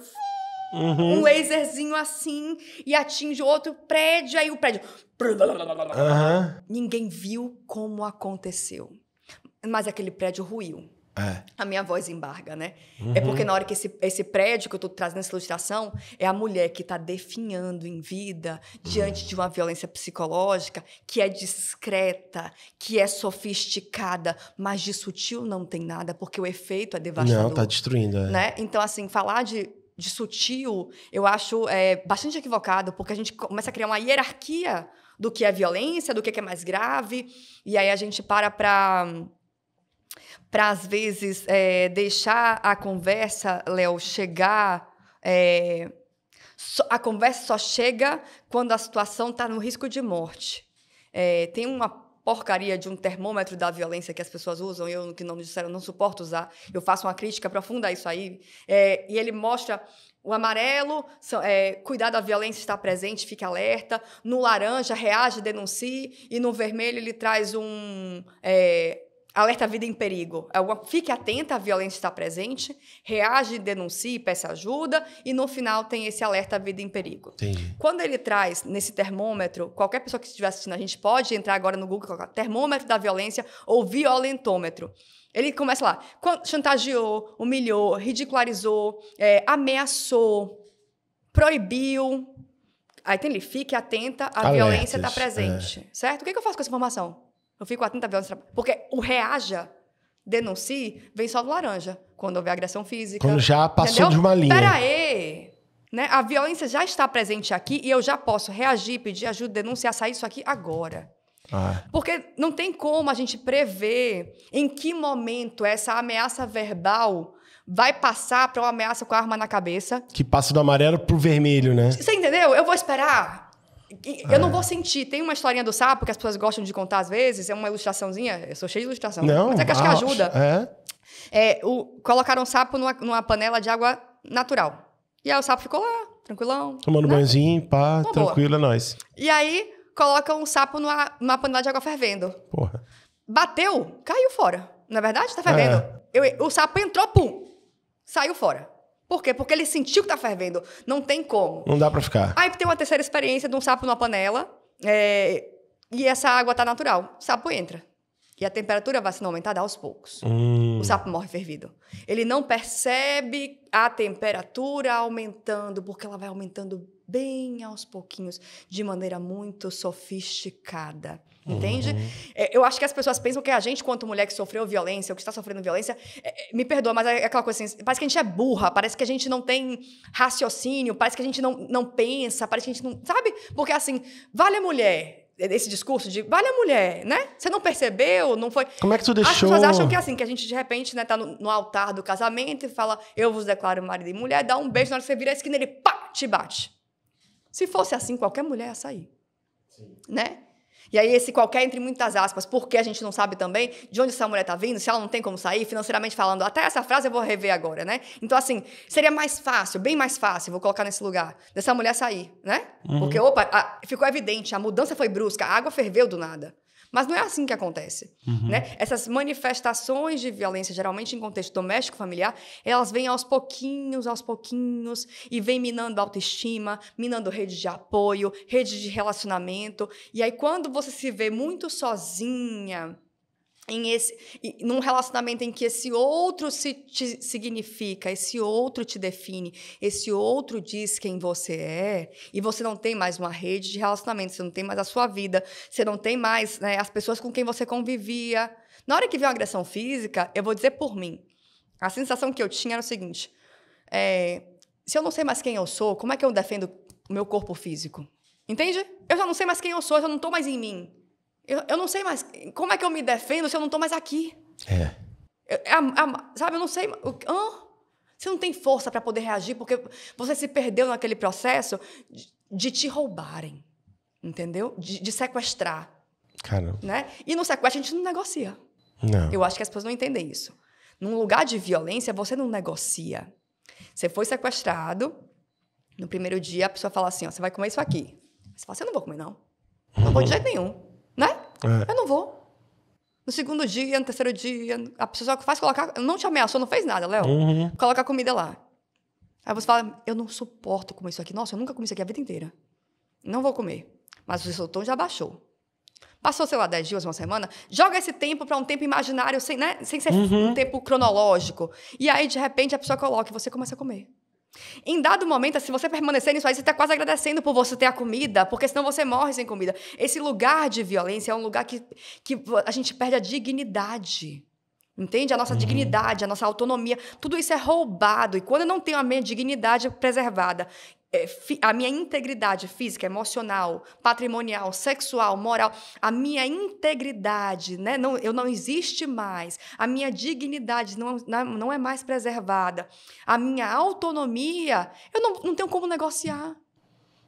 Uhum. um laserzinho assim e atinge outro prédio, aí o prédio. Uhum. Ninguém viu como aconteceu. Mas aquele prédio ruiu. É. A minha voz embarga, né? Uhum. É porque na hora que esse, esse prédio que eu tô trazendo essa ilustração é a mulher que tá definhando em vida uhum. diante uhum. de uma violência psicológica que é discreta, que é sofisticada, mas de sutil não tem nada, porque o efeito é devastador. Não, tá destruindo, é. Né? Então, assim, falar de de sutil, eu acho é, bastante equivocado, porque a gente começa a criar uma hierarquia do que é violência, do que é, é mais grave, e aí a gente para para para às vezes é, deixar a conversa, Léo, chegar. É, so, a conversa só chega quando a situação está no risco de morte. É, tem uma porcaria de um termômetro da violência que as pessoas usam, eu que não me disseram, não suporto usar. Eu faço uma crítica profunda a isso aí. É, e ele mostra o amarelo, é, cuidar da violência está presente, fique alerta. No laranja, reage, denuncie. E no vermelho, ele traz um. É, Alerta a vida em perigo. É fique atenta, a violência está presente, reage, denuncie, peça ajuda e no final tem esse alerta a vida em perigo. Entendi. Quando ele traz nesse termômetro, qualquer pessoa que estiver assistindo a gente pode entrar agora no Google e colocar termômetro da violência ou violentômetro. Ele começa lá, chantageou, humilhou, ridicularizou, é, ameaçou, proibiu. Aí tem ele, fique atenta, a Alertas, violência está é. presente, é. certo? O que, que eu faço com essa informação? Eu fico atenta a Porque o reaja, denuncie, vem só do laranja. Quando houver agressão física. Quando já passou entendeu? de uma linha. Pera aí. Né? A violência já está presente aqui e eu já posso reagir, pedir ajuda, denunciar, sair isso aqui agora. Ah. Porque não tem como a gente prever em que momento essa ameaça verbal vai passar para uma ameaça com a arma na cabeça. Que passa do amarelo para o vermelho, né? Você entendeu? Eu vou esperar eu não é. vou sentir. Tem uma historinha do sapo que as pessoas gostam de contar às vezes, é uma ilustraçãozinha. Eu sou cheia de ilustração. Não, mas é que acho que ajuda. É? É, o, colocaram sapo numa, numa panela de água natural. E aí o sapo ficou lá, tranquilão. Tomando né? banhozinho, pá, uma tranquilo, é nóis. E aí colocam um sapo numa, numa panela de água fervendo. Porra. Bateu, caiu fora. Na é verdade, tá fervendo. É. Eu, o sapo entrou, pum, saiu fora. Por quê? Porque ele sentiu que tá fervendo. Não tem como. Não dá para ficar. Aí tem uma terceira experiência de um sapo numa panela é, e essa água tá natural. O sapo entra. E a temperatura vai sendo aumentada aos poucos. Hum. O sapo morre fervido. Ele não percebe a temperatura aumentando, porque ela vai aumentando bem aos pouquinhos, de maneira muito sofisticada. Entende? Uhum. É, eu acho que as pessoas pensam que a gente, quanto mulher que sofreu violência, ou que está sofrendo violência, é, é, me perdoa, mas é aquela coisa assim: parece que a gente é burra, parece que a gente não tem raciocínio, parece que a gente não, não pensa, parece que a gente não. Sabe? Porque assim, vale a mulher. É, esse discurso de vale a mulher, né? Você não percebeu, não foi. Como é que tu deixou? As pessoas acham que é assim, que a gente de repente, né, tá no, no altar do casamento e fala, eu vos declaro marido e mulher, dá um beijo, na hora que você vira a esquina, ele pá, te bate. Se fosse assim, qualquer mulher ia sair. Sim. Né? E aí, esse qualquer entre muitas aspas, porque a gente não sabe também de onde essa mulher está vindo, se ela não tem como sair, financeiramente falando, até essa frase eu vou rever agora, né? Então, assim, seria mais fácil, bem mais fácil, vou colocar nesse lugar, dessa mulher sair, né? Uhum. Porque, opa, a, ficou evidente, a mudança foi brusca, a água ferveu do nada. Mas não é assim que acontece. Uhum. Né? Essas manifestações de violência, geralmente em contexto doméstico familiar, elas vêm aos pouquinhos, aos pouquinhos, e vêm minando autoestima, minando rede de apoio, rede de relacionamento. E aí, quando você se vê muito sozinha, em esse, num relacionamento em que esse outro se te significa, esse outro te define, esse outro diz quem você é, e você não tem mais uma rede de relacionamento, você não tem mais a sua vida, você não tem mais né, as pessoas com quem você convivia. Na hora que vem uma agressão física, eu vou dizer por mim. A sensação que eu tinha era o seguinte: é, se eu não sei mais quem eu sou, como é que eu defendo o meu corpo físico? Entende? Eu já não sei mais quem eu sou, eu já não estou mais em mim. Eu, eu não sei mais. Como é que eu me defendo se eu não estou mais aqui? É. Eu, é a, a, sabe, eu não sei. O, hã? Você não tem força para poder reagir porque você se perdeu naquele processo de, de te roubarem. Entendeu? De, de sequestrar. Caramba. Né? E no sequestro a gente não negocia. Não. Eu acho que as pessoas não entendem isso. Num lugar de violência, você não negocia. Você foi sequestrado, no primeiro dia a pessoa fala assim: ó, você vai comer isso aqui. Você fala assim: eu não vou comer, não. Não vou de uhum. jeito nenhum. É. Eu não vou. No segundo dia, no terceiro dia, a pessoa faz colocar. Não te ameaçou, não fez nada, Léo. Uhum. Coloca a comida lá. Aí você fala, eu não suporto comer isso aqui. Nossa, eu nunca comi isso aqui a vida inteira. Não vou comer. Mas o seu tom já baixou. Passou, sei lá, 10 dias, uma semana, joga esse tempo para um tempo imaginário, sem, né? sem ser uhum. um tempo cronológico. E aí, de repente, a pessoa coloca e você começa a comer. Em dado momento, se você permanecer nisso aí, você está quase agradecendo por você ter a comida, porque senão você morre sem comida. Esse lugar de violência é um lugar que, que a gente perde a dignidade. Entende? A nossa uhum. dignidade, a nossa autonomia, tudo isso é roubado. E quando eu não tenho a minha dignidade preservada, é, a minha integridade física, emocional, patrimonial, sexual, moral, a minha integridade, né? Não, eu não existe mais, a minha dignidade não, né, não é mais preservada, a minha autonomia, eu não, não tenho como negociar.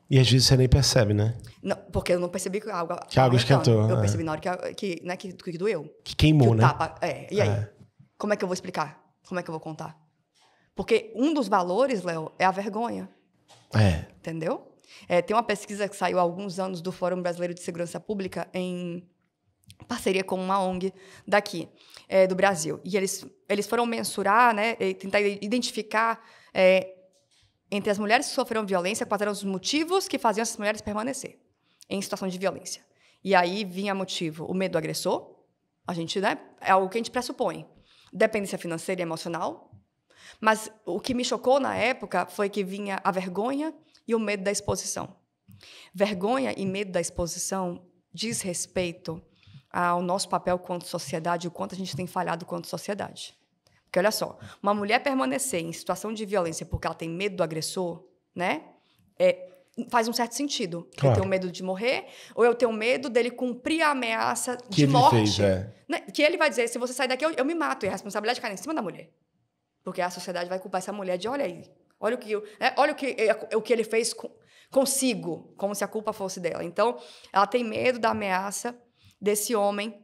E às vezes você nem percebe, né? Não, porque eu não percebi que algo. Que algo é esquentou. Eu é. percebi na hora que, que, né, que, que doeu. Que queimou, que né? Tapa, é. E aí? É. Como é que eu vou explicar? Como é que eu vou contar? Porque um dos valores, Léo, é a vergonha. É. Entendeu? É, tem uma pesquisa que saiu há alguns anos do Fórum Brasileiro de Segurança Pública em parceria com uma ONG daqui, é, do Brasil. E eles, eles foram mensurar, né, tentar identificar é, entre as mulheres que sofreram violência quais eram os motivos que faziam essas mulheres permanecer em situação de violência. E aí vinha motivo o medo do agressor, a gente, né, é algo que a gente pressupõe. Dependência financeira e emocional, mas o que me chocou na época foi que vinha a vergonha e o medo da exposição. Vergonha e medo da exposição diz respeito ao nosso papel quanto sociedade, o quanto a gente tem falhado quanto sociedade. Porque olha só, uma mulher permanecer em situação de violência porque ela tem medo do agressor, né? É, faz um certo sentido. Claro. Eu tenho medo de morrer, ou eu tenho medo dele cumprir a ameaça que de morte. Fez, é. né? Que ele vai dizer, se você sair daqui, eu, eu me mato. E a responsabilidade cai em cima da mulher. Porque a sociedade vai culpar essa mulher de olha aí, olha o que, né? olha o que, eh, o que ele fez com, consigo, como se a culpa fosse dela. Então, ela tem medo da ameaça desse homem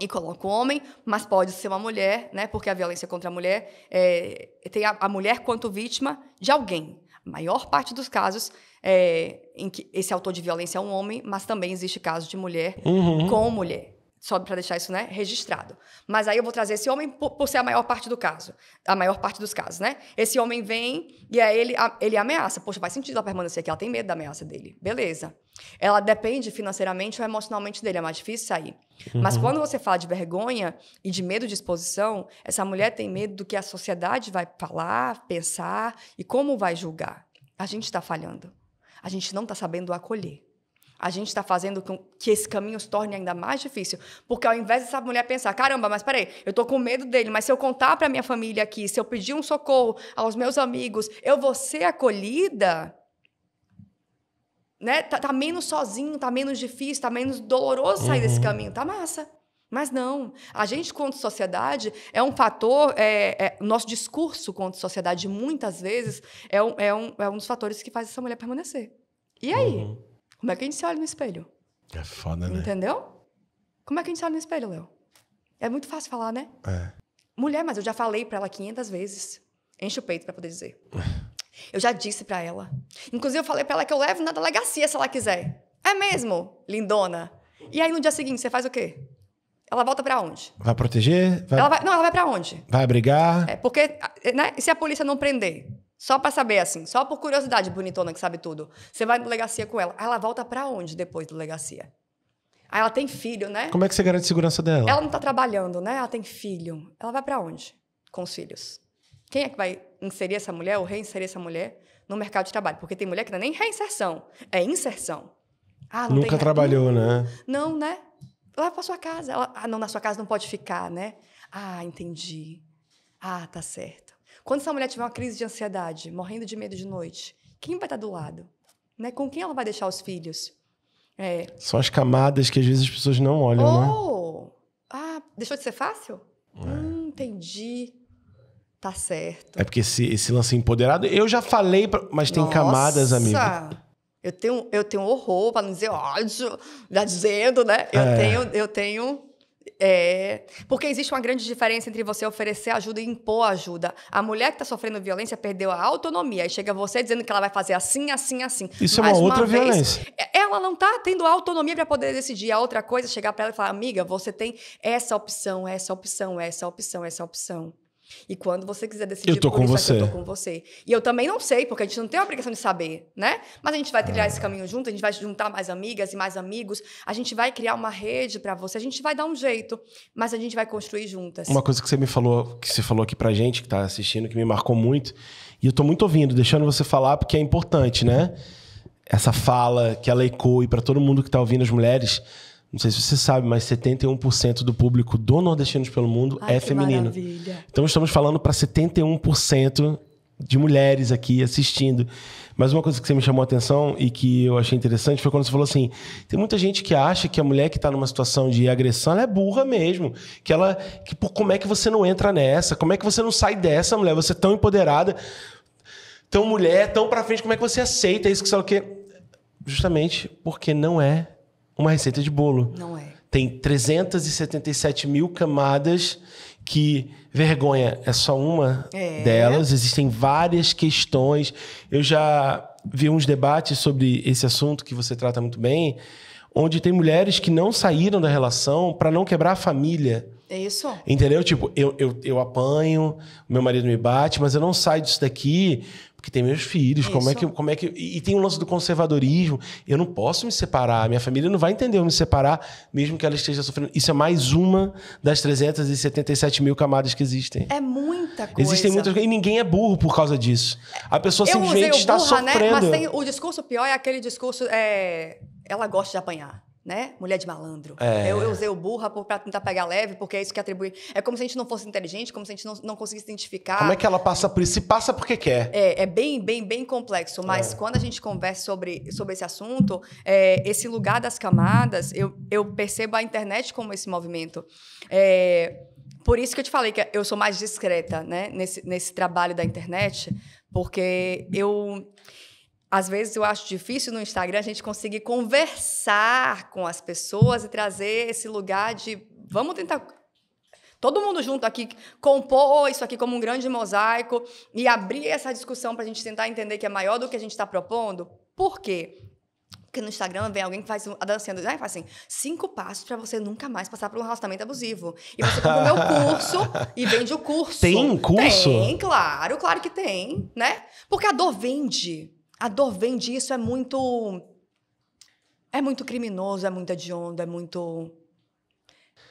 e coloca o homem, mas pode ser uma mulher, né? Porque a violência contra a mulher é, tem a, a, mulher quanto vítima de alguém. A maior parte dos casos é, em que esse autor de violência é um homem, mas também existe caso de mulher uhum. com mulher só para deixar isso né, registrado. Mas aí eu vou trazer esse homem por, por, ser a maior parte do caso, a maior parte dos casos, né? Esse homem vem e aí ele, a, ele ameaça. Poxa, faz sentido ela permanecer aqui, ela tem medo da ameaça dele. Beleza. Ela depende financeiramente ou emocionalmente dele, é mais difícil sair. Uhum. Mas quando você fala de vergonha e de medo de exposição, essa mulher tem medo do que a sociedade vai falar, pensar e como vai julgar. A gente está falhando. A gente não está sabendo acolher a gente está fazendo com que esse caminho se torne ainda mais difícil. Porque ao invés dessa mulher pensar, caramba, mas peraí, eu tô com medo dele, mas se eu contar para minha família aqui, se eu pedir um socorro aos meus amigos, eu vou ser acolhida. Né? Tá, tá menos sozinho, tá menos difícil, tá menos doloroso sair uhum. desse caminho, tá massa. Mas não, a gente, quanto sociedade, é um fator, é, é, nosso discurso quanto sociedade, muitas vezes, é um, é, um, é um dos fatores que faz essa mulher permanecer. E aí? Uhum. Como é que a gente se olha no espelho? É foda, né? Entendeu? Como é que a gente se olha no espelho, Léo? É muito fácil falar, né? É. Mulher, mas eu já falei para ela 500 vezes. Enche o peito para poder dizer. eu já disse para ela. Inclusive, eu falei para ela que eu levo na delegacia se ela quiser. É mesmo, lindona? E aí, no dia seguinte, você faz o quê? Ela volta para onde? Vai proteger? Vai... Ela vai... Não, ela vai para onde? Vai brigar? É, porque né? se a polícia não prender? Só para saber, assim, só por curiosidade, bonitona que sabe tudo. Você vai na delegacia com ela. Aí ela volta para onde depois da delegacia? Aí ela tem filho, né? Como é que você garante segurança dela? Ela não tá trabalhando, né? Ela tem filho. Ela vai para onde com os filhos? Quem é que vai inserir essa mulher ou reinserir essa mulher no mercado de trabalho? Porque tem mulher que não é nem reinserção, é inserção. Ah, Nunca trabalhou, né? Não, né? vai pra sua casa. Ela, ah, não, na sua casa não pode ficar, né? Ah, entendi. Ah, tá certo. Quando essa mulher tiver uma crise de ansiedade, morrendo de medo de noite, quem vai estar do lado? Né? Com quem ela vai deixar os filhos? É. São as camadas que às vezes as pessoas não olham, né? oh, né? Ah, deixou de ser fácil? É. Hum, entendi. Tá certo. É porque esse, esse lance empoderado, eu já falei, pra... mas tem Nossa. camadas, amigo. Eu tenho, eu tenho horror, pra não dizer ódio, já dizendo, né? Eu, é. tenho, eu tenho é, porque existe uma grande diferença entre você oferecer ajuda e impor ajuda. A mulher que está sofrendo violência perdeu a autonomia. Aí chega você dizendo que ela vai fazer assim, assim, assim. Isso é Mais é uma, outra vez, violência. É, ela não está tendo autonomia para poder decidir. A outra coisa é chegar para ela e falar: amiga, você tem essa opção, essa opção, essa opção, essa opção. E quando você quiser decidir, eu tô com é você. eu tô com você. E eu também não sei, porque a gente não tem a obrigação de saber, né? Mas a gente vai trilhar ah. esse caminho junto, a gente vai juntar mais amigas e mais amigos, a gente vai criar uma rede para você, a gente vai dar um jeito, mas a gente vai construir juntas. Uma coisa que você me falou, que você falou aqui pra gente, que tá assistindo, que me marcou muito, e eu tô muito ouvindo, deixando você falar, porque é importante, né? Essa fala que ela ecoe para todo mundo que tá ouvindo as mulheres não sei se você sabe, mas 71% do público do Nordestinos pelo Mundo Ai, é feminino. Maravilha. Então estamos falando para 71% de mulheres aqui assistindo. Mas uma coisa que você me chamou a atenção e que eu achei interessante foi quando você falou assim: tem muita gente que acha que a mulher que está numa situação de agressão é burra mesmo. Que ela. Que, pô, como é que você não entra nessa? Como é que você não sai dessa mulher? Você é tão empoderada, tão mulher, tão para frente, como é que você aceita isso que você o quê? Justamente porque não é uma receita de bolo. Não é. Tem 377 mil camadas que vergonha é só uma é. delas. Existem várias questões. Eu já vi uns debates sobre esse assunto que você trata muito bem, onde tem mulheres que não saíram da relação para não quebrar a família. É isso. Entendeu? Tipo, eu, eu, eu apanho, meu marido me bate, mas eu não saio disso daqui porque tem meus filhos, como é que como é que e tem o lance do conservadorismo, eu não posso me separar, minha família não vai entender eu me separar, mesmo que ela esteja sofrendo. Isso é mais uma das 377 mil camadas que existem. É muita coisa. Existem muitas coisas e ninguém é burro por causa disso. A pessoa eu simplesmente usei o burra, está sofrendo. Né? Mas tem, o discurso pior é aquele discurso é, ela gosta de apanhar né? Mulher de malandro. É. Eu, eu, usei o burra para tentar pegar leve, porque é isso que é atribui. É como se a gente não fosse inteligente, como se a gente não, não conseguisse identificar. Como é que ela passa por isso? Se passa porque quer. É, é bem, bem, bem complexo. Mas é. quando a gente conversa sobre, sobre esse assunto, é, esse lugar das camadas, eu, eu percebo a internet como esse movimento. É, por isso que eu te falei que eu sou mais discreta, né? Nesse, nesse trabalho da internet, porque eu às vezes eu acho difícil no Instagram a gente conseguir conversar com as pessoas e trazer esse lugar de vamos tentar todo mundo junto aqui compor isso aqui como um grande mosaico e abrir essa discussão para a gente tentar entender que é maior do que a gente está propondo. Por quê? Porque no Instagram vem alguém que faz a dançando, né? faz assim, cinco passos para você nunca mais passar por um relacionamento abusivo. E você compra o meu curso e vende o curso. Tem curso? Tem, claro, claro que tem, né? Porque a dor vende a dor vem disso é muito é muito criminoso, é muito hediondo, é muito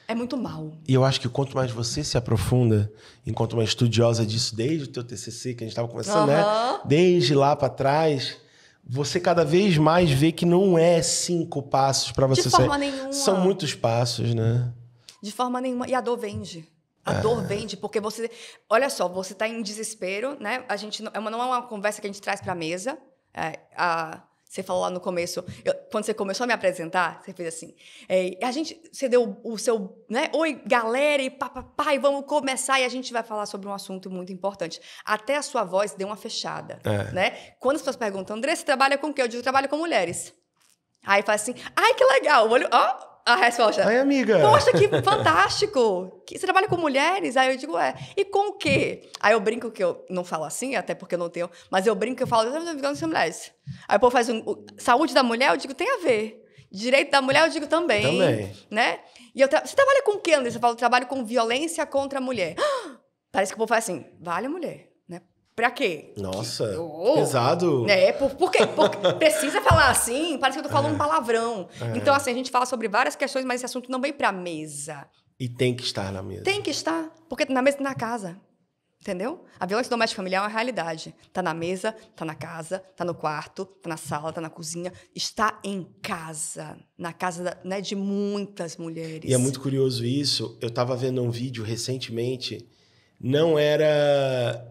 é muito mal. E eu acho que quanto mais você se aprofunda, enquanto uma estudiosa disso desde o teu TCC que a gente estava conversando, uhum. né? Desde lá para trás, você cada vez mais vê que não é cinco passos para você De forma sair. nenhuma. São muitos passos, né? De forma nenhuma. E a dor vende. A ah. dor é. vende, porque você. Olha só, você está em desespero, né? A gente não é uma é conversa que a gente traz para a mesa. É, a, você falou lá no começo, eu, quando você começou a me apresentar, você fez assim. É, a gente, você deu o, seu, né? Oi, galera, e papapá, e vamos começar. E a gente vai falar sobre um assunto muito importante. Até a sua voz deu uma fechada, é. né? Quando as pessoas perguntam, André, você trabalha com o quê? Eu digo, eu trabalho com mulheres. Aí faz assim, ai, que legal, olha, ó, a resposta. Ai, amiga. Poxa, que fantástico! Você trabalha com mulheres? Aí eu digo, é. E com o quê? Aí eu brinco que eu não falo assim, até porque eu não tenho, mas eu brinco que eu falo, eu não com mulheres. Aí o povo faz um, saúde da mulher, eu digo, tem a ver. Direito da mulher, eu digo também. Também. Né? E eu tra... Você trabalha com o quê, André? Você fala, eu trabalho com violência contra a mulher. Parece que o povo faz assim, vale a mulher. Pra quê? Nossa, oh, pesado. É, por, por quê? Porque precisa falar assim? Parece que eu tô falando é. palavrão. É. Então, assim, a gente fala sobre várias questões, mas esse assunto não vem pra mesa. E tem que estar na mesa. Tem que estar, porque na mesa na casa. Entendeu? A violência doméstica familiar é uma realidade. Tá na mesa, tá na casa, tá no quarto, tá na sala, tá na cozinha, está em casa, na casa da, né, de muitas mulheres. E é muito curioso isso. Eu estava vendo um vídeo recentemente, não era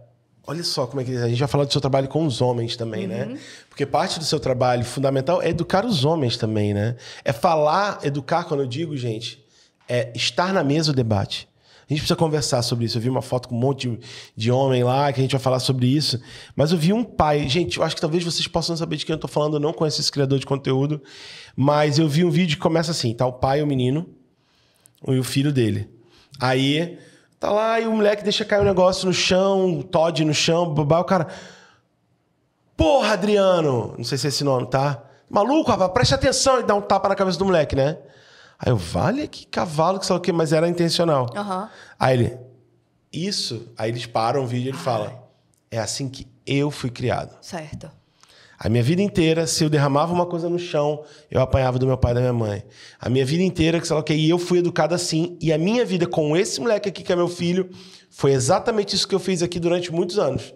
Olha só como é que a gente já falou do seu trabalho com os homens também, né? uhum. né? Porque parte do seu trabalho fundamental é educar os homens também, né? É falar, educar, quando eu digo, gente, é estar na mesa o debate. A gente precisa conversar sobre isso. Eu vi uma foto com um monte de, de homem lá, que a gente vai falar sobre isso. Mas eu vi um pai. Gente, eu acho que talvez vocês possam saber de quem eu tô falando. Eu não conheço esse criador de conteúdo. Mas eu vi um vídeo que começa assim: tá o pai o menino, e o filho dele. Aí Tá lá e o moleque deixa cair um negócio no chão, um Todd no chão, babá, o cara. Porra, Adriano! Não sei se é esse nome, tá? Maluco, rapaz, preste atenção e dá um tapa na cabeça do moleque, né? Aí eu, vale que cavalo, que sei o quê, mas era intencional. Uhum. Aí ele, isso. Aí eles param o vídeo e ele fala: é assim que eu fui criado. Certo. A minha vida inteira, se eu derramava uma coisa no chão, eu apanhava do meu pai e da minha mãe. A minha vida inteira, que sei lá o e eu fui educado assim. E a minha vida com esse moleque aqui, que é meu filho, foi exatamente isso que eu fiz aqui durante muitos anos.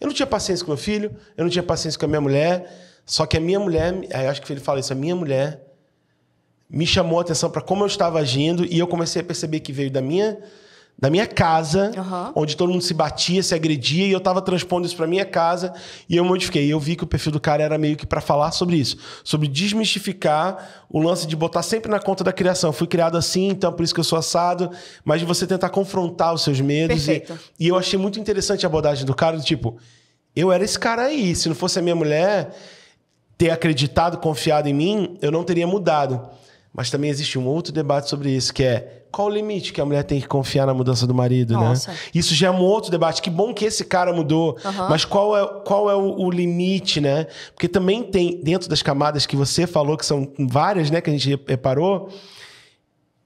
Eu não tinha paciência com meu filho, eu não tinha paciência com a minha mulher, só que a minha mulher, acho que ele fala isso, a minha mulher me chamou a atenção para como eu estava agindo e eu comecei a perceber que veio da minha da minha casa, uhum. onde todo mundo se batia, se agredia, e eu tava transpondo isso pra minha casa, e eu modifiquei. eu vi que o perfil do cara era meio que para falar sobre isso, sobre desmistificar o lance de botar sempre na conta da criação. Eu fui criado assim, então por isso que eu sou assado, mas de você tentar confrontar os seus medos. E, e, eu achei muito interessante a abordagem do cara, do tipo, eu era esse cara aí, se não fosse a minha mulher ter acreditado, confiado em mim, eu não teria mudado. Mas também existe um outro debate sobre isso, que é qual o limite que a mulher tem que confiar na mudança do marido, né? Nossa. né? Isso já é um outro debate. Que bom que esse cara mudou, uhum. mas qual é, qual é o, o, limite, né? Porque também tem, dentro das camadas que você falou, que são várias, né, que a gente reparou,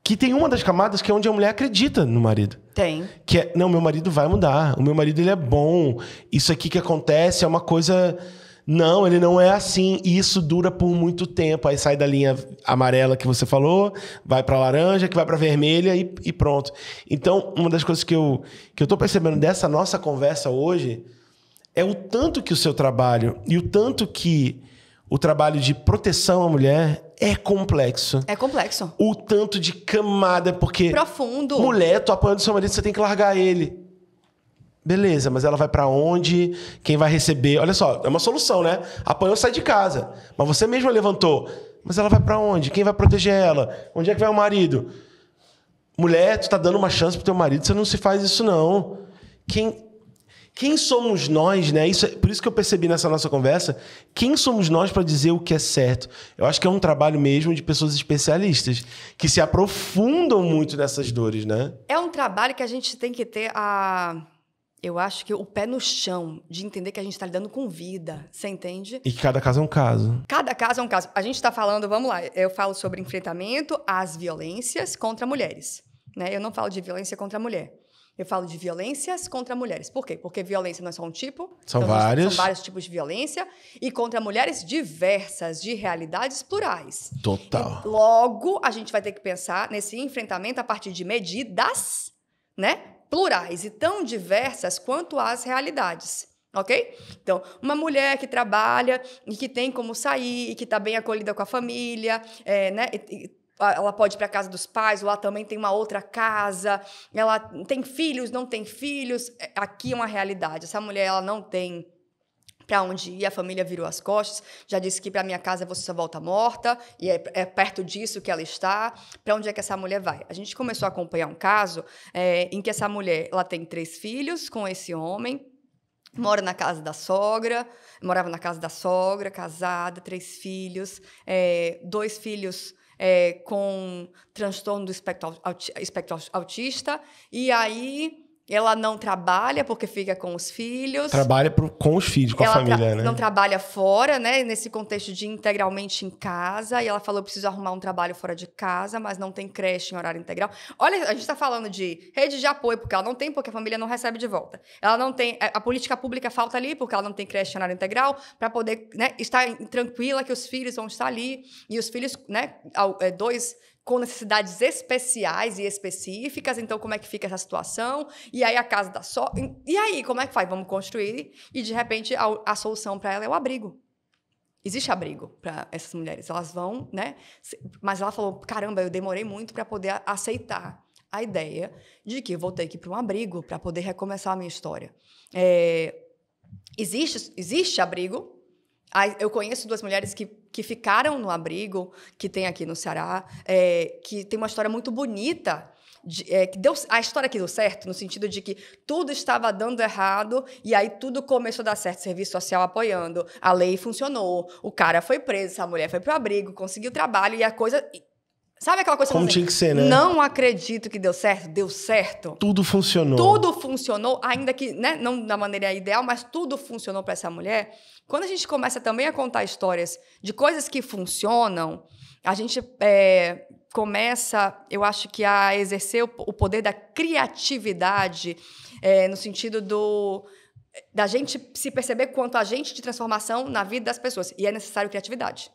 que tem uma das camadas que é onde a mulher acredita no marido. Tem. Que é, não, meu marido vai mudar, o meu marido ele é bom, isso aqui que acontece é uma coisa não, ele não é assim. E isso dura por muito tempo. Aí sai da linha amarela que você falou, vai para laranja, que vai para vermelha e, e, pronto. Então, uma das coisas que eu, que eu tô percebendo dessa nossa conversa hoje é o tanto que o seu trabalho e o tanto que o trabalho de proteção à mulher é complexo. É complexo. O tanto de camada, porque. Profundo. Mulher, tu apanhando seu marido, você tem que largar ele. Beleza, mas ela vai para onde? Quem vai receber? Olha só, é uma solução, né? Apanhou, sai de casa. Mas você mesma levantou. Mas ela vai para onde? Quem vai proteger ela? Onde é que vai o marido? Mulher, tu tá dando uma chance pro teu marido, você não se faz isso não. Quem quem somos nós, né? Isso é, por isso que eu percebi nessa nossa conversa, quem somos nós para dizer o que é certo? Eu acho que é um trabalho mesmo de pessoas especialistas que se aprofundam muito nessas dores, né? É um trabalho que a gente tem que ter a eu acho que o pé no chão, de entender que a gente está lidando com vida, você entende? E que cada caso é um caso. Cada caso é um caso. A gente está falando, vamos lá, eu falo sobre enfrentamento às violências contra mulheres. Né? Eu não falo de violência contra a mulher. Eu falo de violências contra mulheres. Por quê? Porque violência não é só um tipo. São então vários. São vários tipos de violência. E contra mulheres diversas, de realidades plurais. Total. E logo, a gente vai ter que pensar nesse enfrentamento a partir de medidas, né? plurais e tão diversas quanto as realidades. Ok? Então, uma mulher que trabalha e que tem como sair, e que está bem acolhida com a família, é, né? E, ela pode ir para a casa dos pais, lá também tem uma outra casa, ela tem filhos, não tem filhos, é, aqui é uma realidade. Essa mulher ela não tem para onde ia, a família virou as costas, já disse que para minha casa você só volta morta, e é, é perto disso que ela está, para onde é que essa mulher vai? A gente começou a acompanhar um caso é, em que essa mulher ela tem três filhos com esse homem, mora na casa da sogra, morava na casa da sogra, casada, três filhos, é, dois filhos é, com transtorno do espectro, autista, e aí ela não trabalha porque fica com os filhos. Trabalha pro, com os filhos, com ela a família, né? Não trabalha fora, né? Nesse contexto de integralmente em casa. E ela falou: eu preciso arrumar um trabalho fora de casa, mas não tem creche em horário integral. Olha, a gente está falando de rede de apoio, porque ela não tem, porque a família não recebe de volta. Ela não tem. É, a política pública falta ali, porque ela não tem creche em horário integral, para poder né, estar tranquila que os filhos vão estar ali. E os filhos, né? É, dois com necessidades especiais e específicas, então como é que fica essa situação? E aí a casa da só. So... E aí, como é que faz? Vamos construir e de repente a, a solução para ela é o abrigo. Existe abrigo para essas mulheres, elas vão, né? Mas ela falou: "Caramba, eu demorei muito para poder aceitar a ideia de que eu vou ter que ir para um abrigo para poder recomeçar a minha história". É... existe existe abrigo, eu conheço duas mulheres que, que ficaram no abrigo que tem aqui no Ceará, é, que tem uma história muito bonita. De, é, que deu, a história que deu certo, no sentido de que tudo estava dando errado e aí tudo começou a dar certo. Serviço social apoiando, a lei funcionou, o cara foi preso, a mulher foi pro abrigo, conseguiu trabalho e a coisa Sabe aquela coisa Como assim, tinha que ser, né? Não acredito que deu certo, deu certo. Tudo funcionou. Tudo funcionou, ainda que, né, não da maneira ideal, mas tudo funcionou para essa mulher. Quando a gente começa também a contar histórias de coisas que funcionam, a gente é, começa, eu acho que a exercer o, poder da criatividade, é, no sentido do da gente se perceber quanto agente de transformação na vida das pessoas. E é necessário criatividade.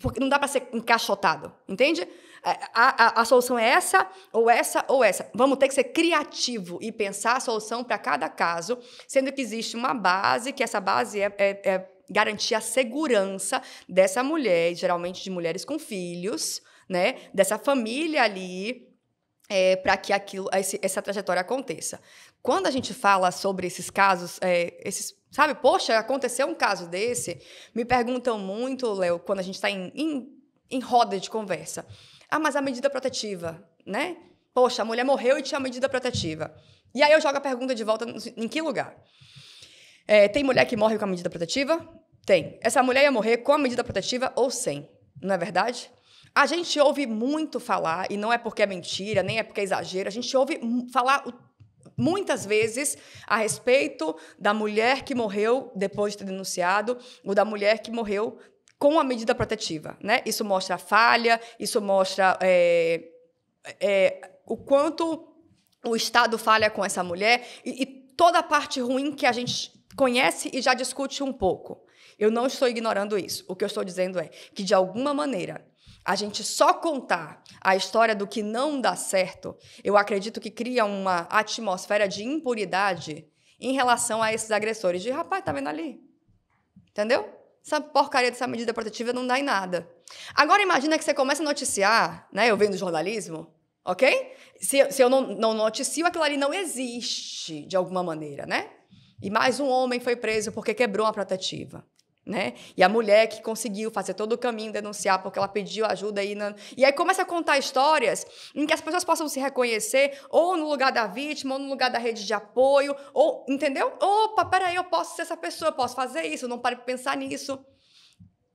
Porque não dá para ser encaixotado, entende? É, a, a, a, solução é essa, ou essa, ou essa. Vamos ter que ser criativo e pensar a solução para cada caso, sendo que existe uma base, que essa base é, é, é garantir a segurança dessa mulher, geralmente de mulheres com filhos, né? Dessa família ali, é, para que aquilo, esse, essa trajetória aconteça. Quando a gente fala sobre esses casos, é, esses, sabe, poxa, aconteceu um caso desse, me perguntam muito, Léo, quando a gente está em, em, em roda de conversa. Ah, mas a medida protetiva, né? Poxa, a mulher morreu e tinha medida protetiva. E aí eu jogo a pergunta de volta em que lugar? É, tem mulher que morre com a medida protetiva? Tem. Essa mulher ia morrer com a medida protetiva ou sem, não é verdade? A gente ouve muito falar, e não é porque é mentira, nem é porque é exagero, a gente ouve falar o muitas vezes a respeito da mulher que morreu depois de ter denunciado ou da mulher que morreu com a medida protetiva. Né? Isso mostra a falha, isso mostra é, é, o quanto o Estado falha com essa mulher e, e toda a parte ruim que a gente conhece e já discute um pouco. Eu não estou ignorando isso. O que eu estou dizendo é que, de alguma maneira, a gente só contar a história do que não dá certo, eu acredito que cria uma atmosfera de impunidade em relação a esses agressores. De rapaz, tá vendo ali? Entendeu? Essa porcaria dessa medida protetiva não dá em nada. Agora imagina que você começa a noticiar, né? Eu venho do jornalismo, ok? Se, se eu não, não noticio, aquilo ali não existe de alguma maneira, né? E mais um homem foi preso porque quebrou a protetiva. Né? E a mulher que conseguiu fazer todo o caminho, denunciar, porque ela pediu ajuda. E, e aí começa a contar histórias em que as pessoas possam se reconhecer, ou no lugar da vítima, ou no lugar da rede de apoio, ou, entendeu? Opa, peraí, eu posso ser essa pessoa, eu posso fazer isso, não pare de pensar nisso.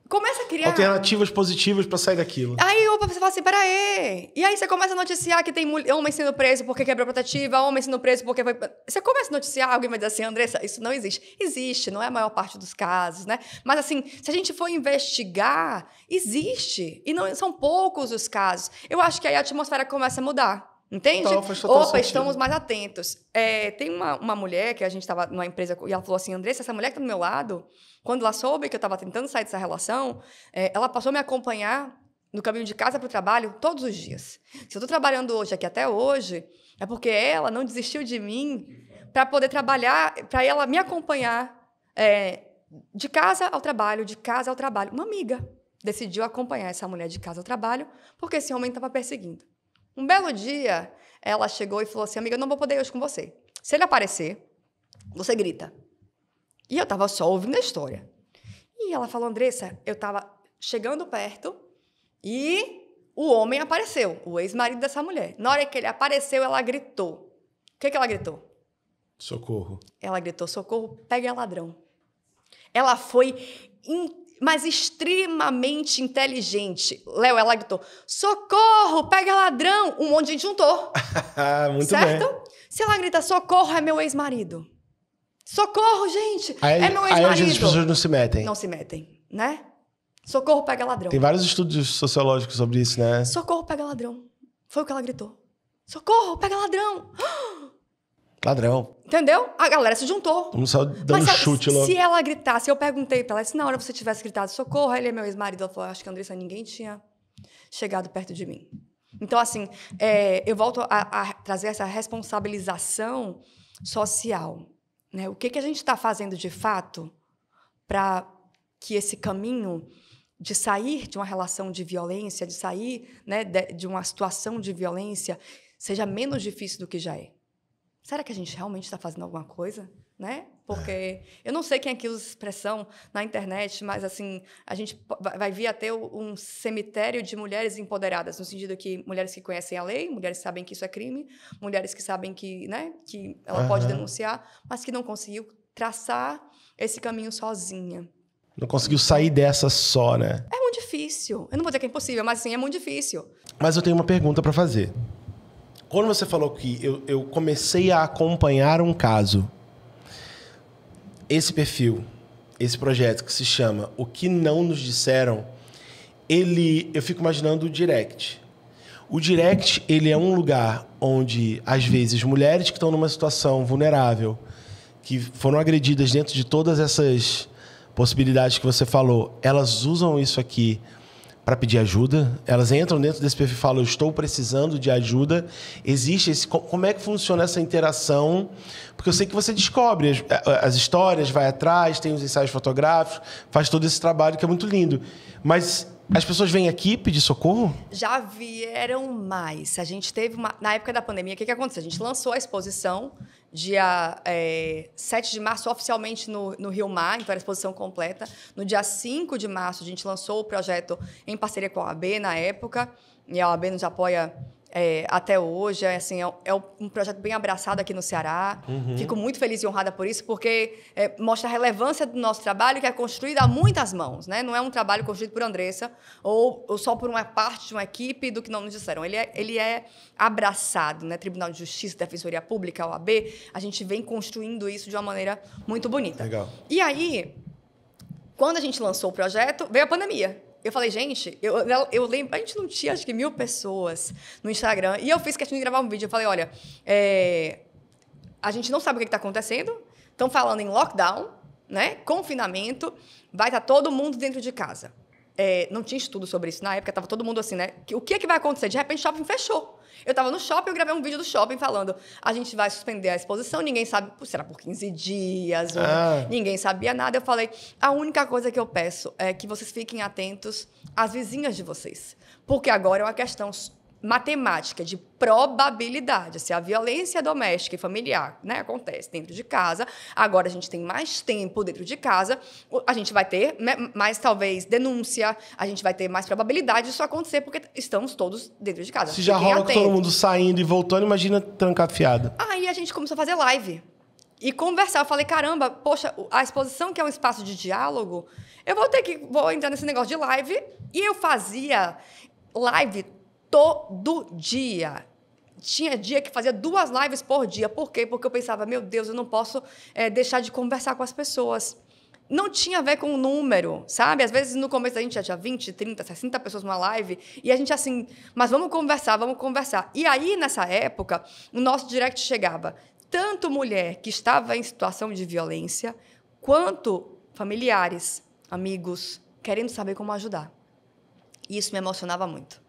Começa a criar. Alternativas positivas para sair daquilo. Aí opa, você fala assim: peraí. E aí você começa a noticiar que tem homem sendo preso porque quebrou protetiva, homem sendo preso porque foi. Você começa a noticiar, alguém vai dizer assim: Andressa, isso não existe. Existe, não é a maior parte dos casos, né? Mas assim, se a gente for investigar, existe. E não são poucos os casos. Eu acho que aí a atmosfera começa a mudar. Entende? Então, Opa, sentido. estamos mais atentos. É, tem uma, uma mulher que a gente estava numa empresa e ela falou assim: Andressa, essa mulher que está do meu lado, quando ela soube que eu estava tentando sair dessa relação, é, ela passou a me acompanhar no caminho de casa para o trabalho todos os dias. Se eu estou trabalhando hoje aqui até hoje, é porque ela não desistiu de mim para poder trabalhar, para ela me acompanhar é, de casa ao trabalho, de casa ao trabalho. Uma amiga decidiu acompanhar essa mulher de casa ao trabalho porque esse homem estava perseguindo. Um belo dia, ela chegou e falou assim: Amiga, eu não vou poder ir hoje com você. Se ele aparecer, você grita. E eu tava só ouvindo a história. E ela falou: Andressa, eu tava chegando perto e o homem apareceu, o ex-marido dessa mulher. Na hora que ele apareceu, ela gritou. O que, que ela gritou? Socorro. Ela gritou: Socorro, pegue a ladrão. Ela foi incrível mas extremamente inteligente. Léo, ela gritou: socorro, pega ladrão! Um monte de gente juntou. Muito certo? Bem. Se ela grita: socorro, é meu ex-marido. Socorro, gente! Aí, é meu ex-marido. Aí as pessoas não se metem. Não se metem, né? Socorro, pega ladrão. Tem vários estudos sociológicos sobre isso, né? Socorro, pega ladrão. Foi o que ela gritou. Socorro, pega ladrão! Ah! Ladrão. Entendeu? A galera se juntou. Um saiu dando Mas, um chute logo. Se ela gritasse, eu perguntei pra ela, se na hora você tivesse gritado socorro, ele é meu ex-marido. Ela falou, acho que Andressa ninguém tinha chegado perto de mim. Então, assim, é, eu volto a, a, trazer essa responsabilização social. Né? O que, que a gente está fazendo de fato para que esse caminho de sair de uma relação de violência, de sair né, de, de uma situação de violência, seja menos difícil do que já é? será que a gente realmente está fazendo alguma coisa? Né? É. Porque eu não sei quem é que usa expressão na internet, mas assim, a gente vai vir a ter um cemitério de mulheres empoderadas, no sentido que mulheres que conhecem a lei, mulheres que sabem que isso é crime, mulheres que sabem que, né, que ela uhum. pode denunciar, mas que não conseguiu traçar esse caminho sozinha. Não conseguiu sair dessa só, né? É muito difícil. Eu não vou dizer que é impossível, mas assim, é muito difícil. Mas eu tenho uma pergunta para fazer. Quando você falou que eu, eu comecei a acompanhar um caso, esse perfil, esse projeto que se chama O que não nos disseram, ele, eu fico imaginando o direct. O direct, ele é um lugar onde às vezes mulheres que estão numa situação vulnerável, que foram agredidas dentro de todas essas possibilidades que você falou, elas usam isso aqui para pedir ajuda. Elas entram dentro desse perfil e falam: Eu estou precisando de ajuda. Existe esse. Como é que funciona essa interação? Porque eu sei que você descobre as, as histórias, vai atrás, tem os ensaios fotográficos, faz todo esse trabalho que é muito lindo. Mas as pessoas vêm aqui pedir socorro? Já vieram mais. A gente teve uma. Na época da pandemia, o que, que aconteceu? A gente lançou a exposição dia é, 7 de março, oficialmente no, no Rio Mar, então era exposição completa. No dia 5 de março, a gente lançou o projeto em parceria com a AB na época, e a AB nos apoia é, até hoje. É, assim, é, é, um projeto bem abraçado aqui no Ceará. Uhum. Fico muito feliz e honrada por isso, porque é, mostra a relevância do nosso trabalho, que é construído a muitas mãos. Né? Não é um trabalho construído por Andressa ou, ou só por uma parte de uma equipe do que não nos disseram. Ele é, ele é abraçado. Né? Tribunal de Justiça, Defensoria Pública, OAB. A gente vem construindo isso de uma maneira muito bonita. Legal. E aí, quando a gente lançou o projeto, veio a pandemia. Eu falei, gente, eu, eu lembro, a gente não tinha acho que mil pessoas no Instagram. E eu fiz questão de gravar um vídeo. Eu falei, olha, é, a gente não sabe o que está acontecendo. Estão falando em lockdown, né? Confinamento. Vai estar tá todo mundo dentro de casa. É, não tinha estudo sobre isso na época, tava todo mundo assim, né? O que é que vai acontecer? De repente o shopping fechou. Eu estava no shopping, eu gravei um vídeo do shopping falando: a gente vai suspender a exposição, ninguém sabe, será por 15 dias, ah. ninguém sabia nada. Eu falei: a única coisa que eu peço é que vocês fiquem atentos às vizinhas de vocês. Porque agora é uma questão matemática de probabilidade. Se assim, a violência doméstica e familiar né, acontece dentro de casa, agora a gente tem mais tempo dentro de casa, a gente vai ter né, mais, talvez, denúncia, a gente vai ter mais probabilidade disso acontecer, porque estamos todos dentro de casa. Se já rola com todo mundo saindo e voltando, imagina trancafiada. Aí a gente começou a fazer live e conversar. Eu falei, caramba, poxa, a exposição que é um espaço de diálogo, eu vou ter que vou entrar nesse negócio de live. E eu fazia live todo dia. Tinha dia que fazia duas lives por dia. Por quê? Porque eu pensava, meu Deus, eu não posso é, deixar de conversar com as pessoas. Não tinha a ver com o número, sabe? Às vezes no começo a gente já tinha 20, 30, 60 pessoas numa live e a gente assim, mas vamos conversar, vamos conversar. E aí nessa época, o nosso direct chegava tanto mulher que estava em situação de violência, quanto familiares, amigos, querendo saber como ajudar. E isso me emocionava muito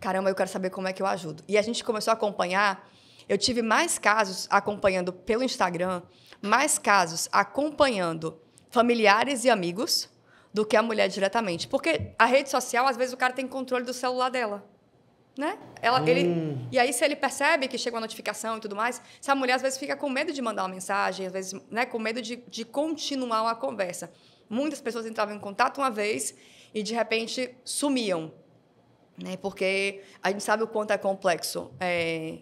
caramba, eu quero saber como é que eu ajudo. E a gente começou a acompanhar. Eu tive mais casos acompanhando pelo Instagram, mais casos acompanhando familiares e amigos do que a mulher diretamente. Porque a rede social, às vezes, o cara tem controle do celular dela. Né? Ela, hum. ele, e aí, se ele percebe que chega uma notificação e tudo mais, se a mulher às vezes fica com medo de mandar uma mensagem, às vezes, né, com medo de, de continuar uma conversa. Muitas pessoas entravam em contato uma vez e de repente sumiam né? Porque a gente sabe o quanto é complexo é,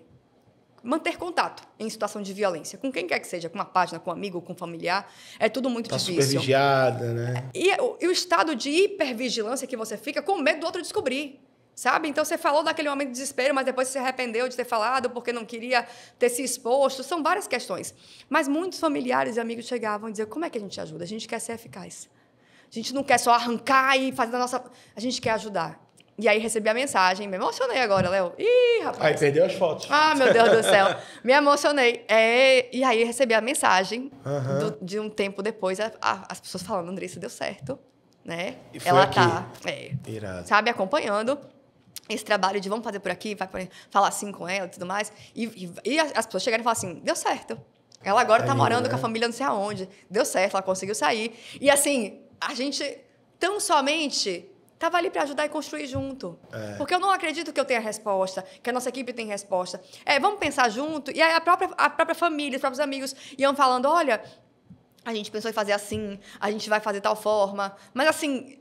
manter contato em situação de violência, com quem quer que seja, com uma página, com um amigo, com um familiar, é tudo muito tá difícil. supervigiada, né? E, e o estado de hipervigilância que você fica com medo do outro descobrir sabe? Então você falou daquele momento de desespero, mas depois você se arrependeu de ter falado porque não queria ter se exposto. São várias questões. Mas muitos familiares e amigos chegavam e diziam: como é que a gente ajuda? A gente quer ser eficaz. A gente não quer só arrancar e fazer a nossa. A gente quer ajudar. E aí recebi a mensagem, me emocionei agora, Léo. Ih, rapaz. Aí perdeu as fotos. Ah, meu Deus do céu. me emocionei. É, e aí recebi a mensagem uhum. do, de um tempo depois, a, a, as pessoas falando, Andressa, deu certo. Né? E foi Ela aqui. tá, é, Irado. sabe, acompanhando esse trabalho de vamos fazer por aqui, vai por aí, falar assim com ela e tudo mais. E, e, e as pessoas chegaram e falaram assim, deu certo. Ela agora tá aí, tá morando né? com a né? família não sei aonde. Deu certo, ela conseguiu sair. E assim, a gente tão somente estava ali para ajudar e construir junto. É. Porque eu não acredito que eu tenha resposta, que a nossa equipe tem resposta. É, vamos pensar junto. E aí a própria, a própria família, os próprios amigos iam falando: olha, a gente pensou em fazer assim, a gente vai fazer tal forma. Mas assim,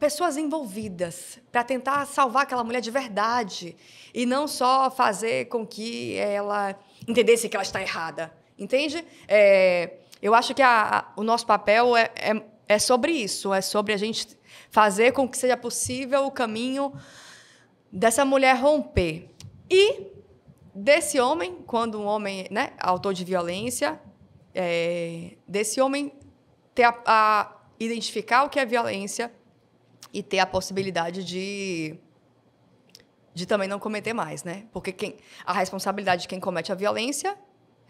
pessoas envolvidas para tentar salvar aquela mulher de verdade e não só fazer com que ela entendesse que ela está errada, entende? É, eu acho que a, a, o nosso papel é, é, é sobre isso, é sobre a gente fazer com que seja possível o caminho dessa mulher romper. E desse homem, quando um homem, né, autor de violência, é, desse homem ter a, a identificar o que é violência e ter a possibilidade de de também não cometer mais, né? Porque quem, a responsabilidade de quem comete a violência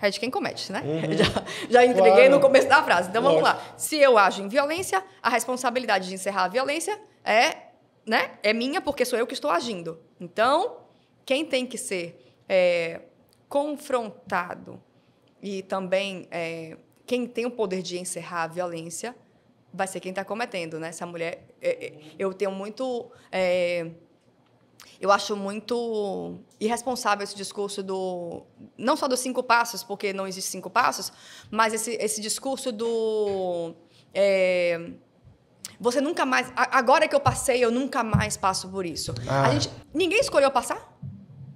é de quem comete, né? Uhum. Já, já entreguei claro. no começo da frase. Então vamos Lógico. lá. Se eu ajo em violência, a responsabilidade de encerrar a violência é, né, é minha, porque sou eu que estou agindo. Então, quem tem que ser é, confrontado e também é, quem tem o poder de encerrar a violência vai ser quem está cometendo, né? Essa mulher. É, é eu tenho muito é, eu acho muito irresponsável esse discurso do não só dos cinco passos, porque não existe cinco passos, mas esse, esse discurso do é, você nunca mais agora que eu passei eu nunca mais passo por isso. Ah. Gente, ninguém escolheu passar,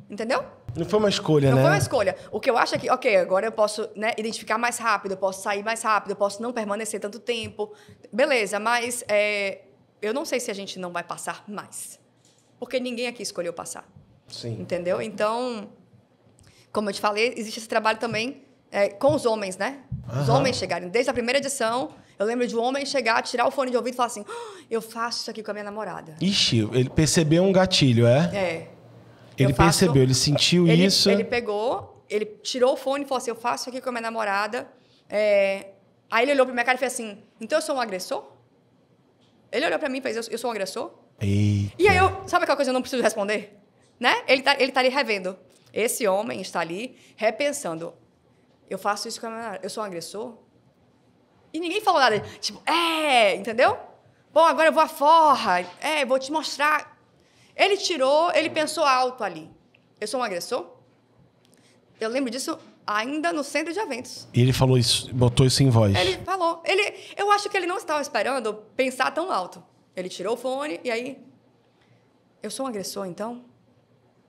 entendeu? Não foi uma escolha, não né? Não foi uma escolha. O que eu acho é que, ok, agora eu posso né, identificar mais rápido, eu posso sair mais rápido, eu posso não permanecer tanto tempo. Beleza, mas é, eu não sei se a gente não vai passar mais porque ninguém aqui escolheu passar. Sim. Entendeu? Então, como eu te falei, existe esse trabalho também é, com os homens, né? Os homens chegarem. Desde a primeira edição, eu lembro de um homem chegar, tirar o fone de ouvido e falar assim: ah, eu faço isso aqui com a minha namorada. Ixi, ele percebeu um gatilho, é? É. Ele faço... percebeu, ele sentiu ele, isso. Ele pegou, ele tirou o fone e falou assim: eu faço isso aqui com a minha namorada. É... Aí ele olhou pra minha cara e fez assim: então eu sou um agressor? Ele olhou pra mim e fez: eu sou um agressor? Eita. E aí eu, sabe aquela coisa eu não preciso responder? Né? Ele tá, ele tá ali revendo. Esse homem está ali repensando. Eu faço isso com a minha... Eu sou um agressor? E ninguém falou nada. Tipo, é, entendeu? Bom, agora eu vou à forra. É, vou te mostrar. Ele tirou, ele pensou alto ali. Eu sou um agressor? Eu lembro disso ainda no centro de eventos. E ele falou isso, botou isso em voz. Ele falou. Ele, eu acho que ele não estava esperando pensar tão alto. Ele tirou o fone e aí. Eu sou um agressor, então?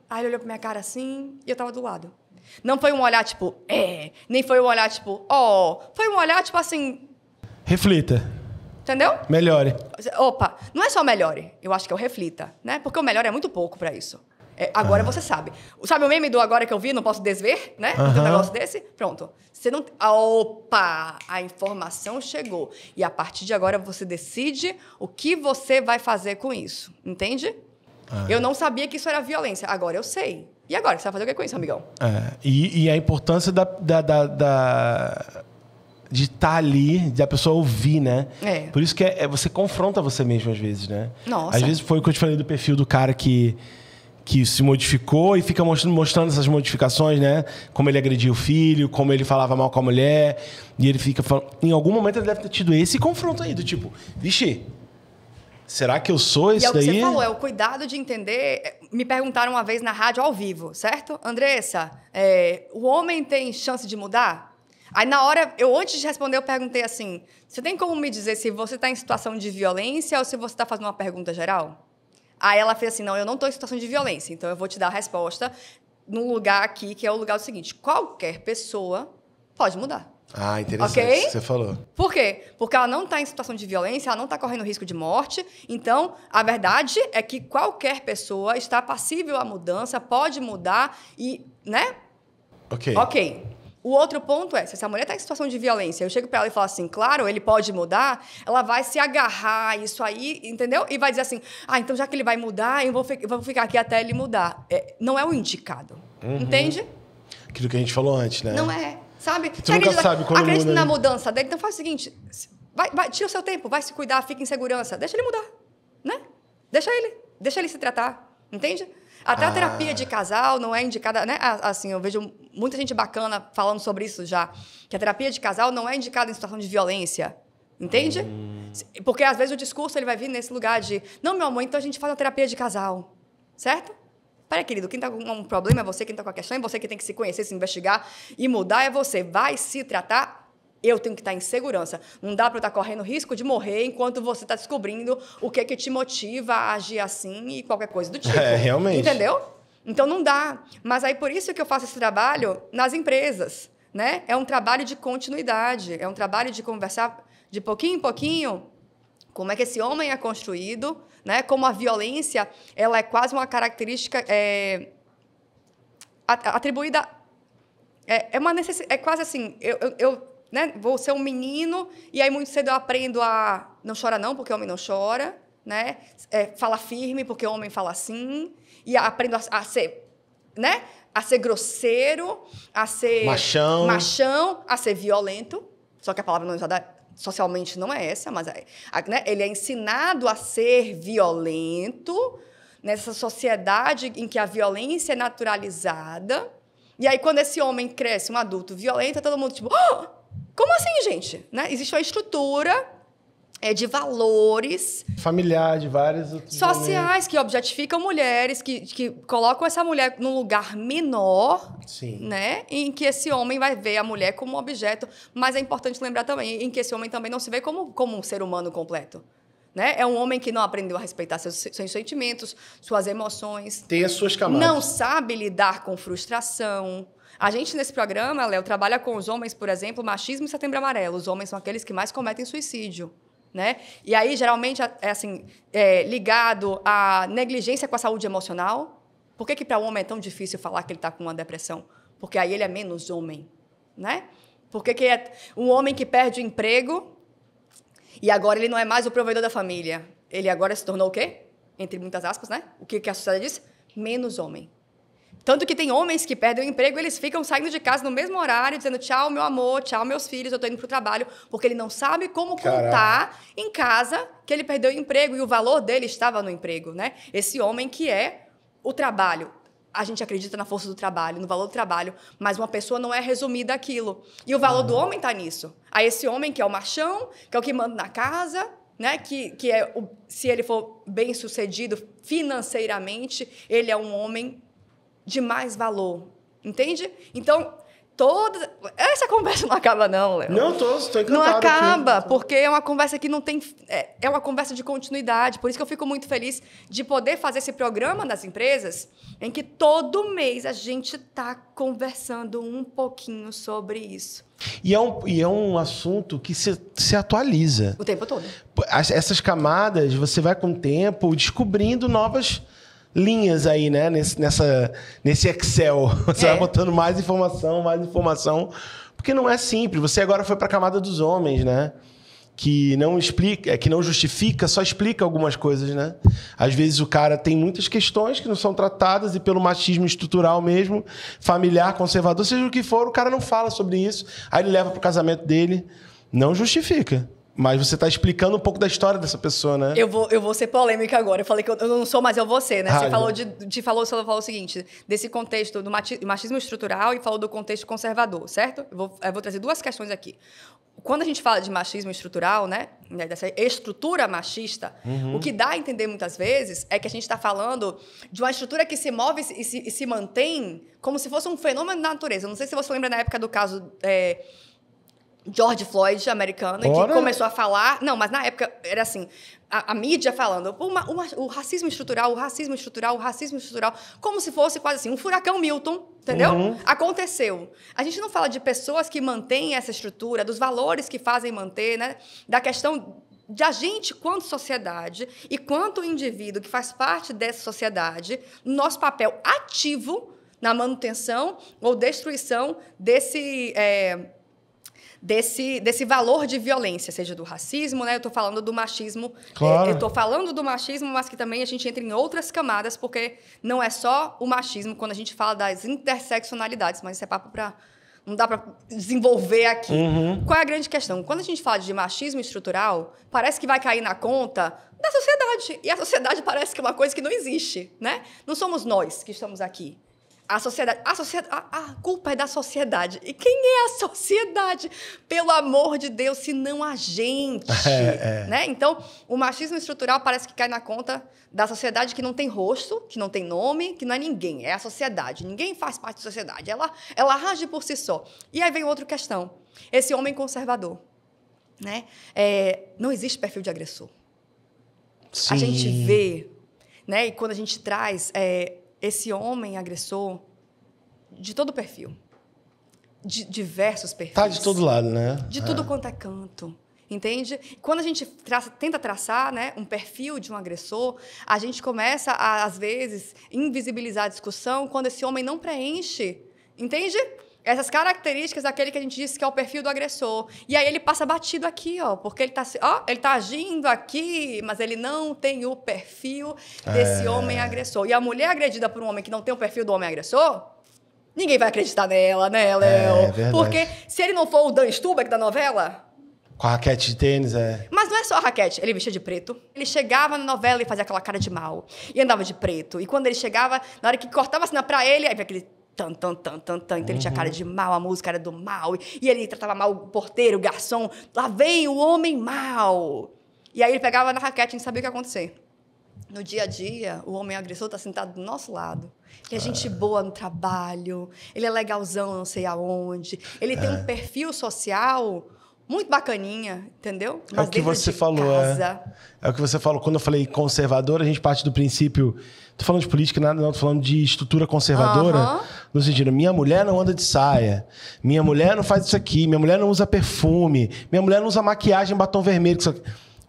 Aí ele olhou pra minha cara assim e eu tava do lado. Não foi um olhar tipo, é. Nem foi um olhar tipo, ó. Oh. Foi um olhar tipo assim. Reflita. Entendeu? Melhore. Opa, não é só melhore. Eu acho que eu é reflita, né? Porque o melhor é muito pouco para isso. É, agora ah. você sabe. Sabe o meme do agora que eu vi, não posso desver, né? Uhum. Um negócio desse? Pronto. Você não. Opa! A informação chegou. E a partir de agora você decide o que você vai fazer com isso. Entende? Ah. Eu não sabia que isso era violência. Agora eu sei. E agora? Você vai fazer o que com isso, amigão? É. E, e, a importância da, da, da, da de estar tá ali, da pessoa ouvir, né? É. Por isso que é, é, você confronta você mesmo às vezes, né? Nossa. Às vezes foi o que eu te falei do perfil do cara que que se modificou e fica mostrando essas modificações, né? Como ele agrediu o filho, como ele falava mal com a mulher. E ele fica falando. Em algum momento ele deve ter tido esse confronto aí, do tipo, vixe, será que eu sou isso e é o daí? Que você falou, é o cuidado de entender. Me perguntaram uma vez na rádio ao vivo, certo? Andressa, é, o homem tem chance de mudar? Aí na hora, eu antes de responder, eu perguntei assim: você tem como me dizer se você está em situação de violência ou se você está fazendo uma pergunta geral? Aí ela fez assim: não, eu não estou em situação de violência, então eu vou te dar a resposta num lugar aqui, que é o lugar do seguinte: qualquer pessoa pode mudar. Ah, interessante okay? você falou. Por quê? Porque ela não está em situação de violência, ela não está correndo risco de morte. Então, a verdade é que qualquer pessoa está passível à mudança, pode mudar e, né? Ok. Ok. O outro ponto é, se essa mulher está em situação de violência, eu chego para ela e falo assim, claro, ele pode mudar, ela vai se agarrar isso aí, entendeu? E vai dizer assim, ah, então já que ele vai mudar, eu vou, vou ficar aqui até ele mudar. É, não é o indicado, uhum. entende? Aquilo que a gente falou antes, né? Não é, sabe? Você, Você nunca acredita, sabe quando acredita muda na né? mudança dele, então faz o seguinte, vai, vai, tira o seu tempo, vai se cuidar, fica em segurança, deixa ele mudar, né? Deixa ele, deixa ele se tratar, entende? Até ah. a terapia de casal não é indicada, né? Assim, eu vejo muita gente bacana falando sobre isso já, que a terapia de casal não é indicada em situação de violência. Entende? Hum. Porque às vezes o discurso ele vai vir nesse lugar de, não, meu amor, então a gente faz uma terapia de casal. Certo? Peraí, querido, quem tá com um problema é você, quem tá com a questão é você que tem que se conhecer, se investigar e mudar é você. Vai se tratar eu tenho que estar tá em segurança. Não dá para eu estar tá correndo risco de morrer enquanto você está descobrindo o que é que te motiva a agir assim e qualquer coisa do tipo. É, realmente. Entendeu? Então não dá. Mas aí por isso que eu faço esse trabalho nas empresas, né? É um trabalho de continuidade, é um trabalho de conversar de pouquinho em pouquinho como é que esse homem é construído, né? Como a violência, ela é quase uma característica é, atribuída é, é uma necess... é quase assim, eu, eu, eu né? Vou ser um menino e aí muito cedo eu aprendo a não chora não, porque homem não chora, né? É, fala firme, porque homem fala assim. E aprendo a, a ser, né? A ser grosseiro, a ser machão, machão a ser violento. Só que a palavra não é usada socialmente não é essa, mas é, né? ele é ensinado a ser violento nessa sociedade em que a violência é naturalizada. E aí, quando esse homem cresce, um adulto violento, todo mundo tipo. Oh! Como assim, gente? Né? Existe uma estrutura é, de valores. Familiar, de várias. Sociais, que objetificam mulheres, que, que colocam essa mulher num lugar menor, Sim. né? Em que esse homem vai ver a mulher como objeto. Mas é importante lembrar também em que esse homem também não se vê como, como um ser humano completo. Né? É um homem que não aprendeu a respeitar seus, seus, sentimentos, suas emoções. Tem as suas camadas. Não sabe lidar com frustração. A gente, nesse programa, Léo, trabalha com os homens, por exemplo, machismo e setembro amarelo. Os homens são aqueles que mais cometem suicídio. Né? E aí, geralmente, é, é assim, é, ligado à negligência com a saúde emocional. Por que, que para o homem é tão difícil falar que ele está com uma depressão? Porque aí ele é menos homem, né? Por que, que é um homem que perde o emprego e agora ele não é mais o provedor da família? Ele agora se tornou o quê? Entre muitas aspas, né? O que, que a sociedade diz? Menos homem. Tanto que tem homens que perdem o emprego, eles ficam saindo de casa no mesmo horário, dizendo tchau, meu amor, tchau, meus filhos, eu tô indo pro trabalho, porque ele não sabe como Caraca. contar em casa que ele perdeu o emprego e o valor dele estava no emprego, né? Esse homem que é o trabalho. A gente acredita na força do trabalho, no valor do trabalho, mas uma pessoa não é resumida aquilo. E o valor ah. do homem tá nisso. a esse homem que é o machão, que é o que manda na casa, né? Que, que é o, se ele for bem sucedido financeiramente, ele é um homem de mais valor. Entende? Então, toda. Essa conversa não acaba, não, Léo. Não, tô, tô encantado. Não acaba, aqui. porque é uma conversa que não tem. É, é uma conversa de continuidade. Por isso que eu fico muito feliz de poder fazer esse programa nas empresas, em que todo mês a gente está conversando um pouquinho sobre isso. E é um, e é um assunto que se, se atualiza. O tempo todo. essas camadas, você vai com o tempo descobrindo novas linhas aí, né? Nesse, nessa, nesse Excel. Você é. vai botando mais informação, mais informação. Porque não é simples. Você agora foi para a camada dos homens, né? Que não explica, é, que não justifica, só explica algumas coisas, né? Às vezes o cara tem muitas questões que não são tratadas e pelo machismo estrutural mesmo, familiar, conservador, seja o que for, o cara não fala sobre isso. Aí ele leva pro casamento dele, não justifica. Mas você está explicando um pouco da história dessa pessoa, né? Eu vou, eu vou ser polêmica agora. Eu falei que eu, eu não sou mais eu você, né? Ah, você falou de, falou, você falou o seguinte, desse contexto do machismo estrutural e falou do contexto conservador, certo? Eu vou, eu vou trazer duas questões aqui. Quando a gente fala de machismo estrutural, né? né dessa estrutura machista, uhum. o que dá a entender muitas vezes é que a gente está falando de uma estrutura que se move e se, e se mantém como se fosse um fenômeno da natureza. Não sei se você lembra na época do caso. É, George Floyd, americano, que começou a falar. Não, mas na época era assim: a, a mídia falando uma, uma, o racismo estrutural, o racismo estrutural, o racismo estrutural, como se fosse quase assim, um furacão Milton, entendeu? Uhum. Aconteceu. A gente não fala de pessoas que mantêm essa estrutura, dos valores que fazem manter, né? Da questão de a gente, quanto sociedade e quanto indivíduo que faz parte dessa sociedade, nosso papel ativo na manutenção ou destruição desse. É, desse, desse valor de violência, seja do racismo, né? Eu estou falando do machismo. É, claro. Eu estou falando do machismo, mas que também a gente entra em outras camadas, porque não é só o machismo quando a gente fala das interseccionalidades, mas isso é papo para não dá para desenvolver aqui. Uhum. Qual é a grande questão? Quando a gente fala de machismo estrutural, parece que vai cair na conta da sociedade. E a sociedade parece que é uma coisa que não existe, né? Não somos nós que estamos aqui. A sociedade. A, sociedade a, a, culpa é da sociedade. E quem é a sociedade? Pelo amor de Deus, se não a gente. É, é. Né? Então, o machismo estrutural parece que cai na conta da sociedade que não tem rosto, que não tem nome, que não é ninguém. É a sociedade. Ninguém faz parte da sociedade. Ela, ela age por si só. E aí vem outra questão. Esse homem conservador. Né? É, não existe perfil de agressor. Sim. A gente vê. Né? E quando a gente traz é, esse homem agressor de todo perfil. De diversos perfis. Tá de todo lado, né? De tudo é. quanto é canto. Entende? Quando a gente traça, tenta traçar né, um perfil de um agressor, a gente começa, a, às vezes, invisibilizar a discussão quando esse homem não preenche. Entende? essas características daquele que a gente disse que é o perfil do agressor. E aí ele passa batido aqui, ó, porque ele tá, ó, ele tá agindo aqui, mas ele não tem o perfil desse é... homem agressor. E a mulher agredida por um homem que não tem o perfil do homem agressor, ninguém vai acreditar nela, né, é, Léo? É, porque se ele não for o Dan Stubeck da novela, com a raquete de tênis, é. Mas não é só a raquete. Ele vestia de preto. Ele chegava na novela e fazia aquela cara de mal. E andava de preto. E quando ele chegava, na hora que cortava a assim cena pra ele, aí vinha aquele tan, tan, tan, tan, tan. Então uhum. ele tinha cara uhum. de mal, a música era do mal. E ele tratava mal o porteiro, o garçom. Lá vem o homem mal. E aí ele pegava na raquete, e não sabia o que ia acontecer. No dia a dia, o homem agressor está sentado do nosso lado. Ele é ah. gente boa no trabalho, ele é legalzão não sei aonde, ele é. tem um é. perfil social muito bacaninha, entendeu? Mas é o que você falou, é. casa... é. É o que você falou. Quando eu falei conservador, a gente parte do princípio. Tô falando de política, nada, não. Tô falando de estrutura conservadora. Uh -huh. No sentido, minha mulher não anda de saia. Minha mulher não faz isso aqui. Minha mulher não usa perfume. Minha mulher não usa maquiagem, batom vermelho. Isso aqui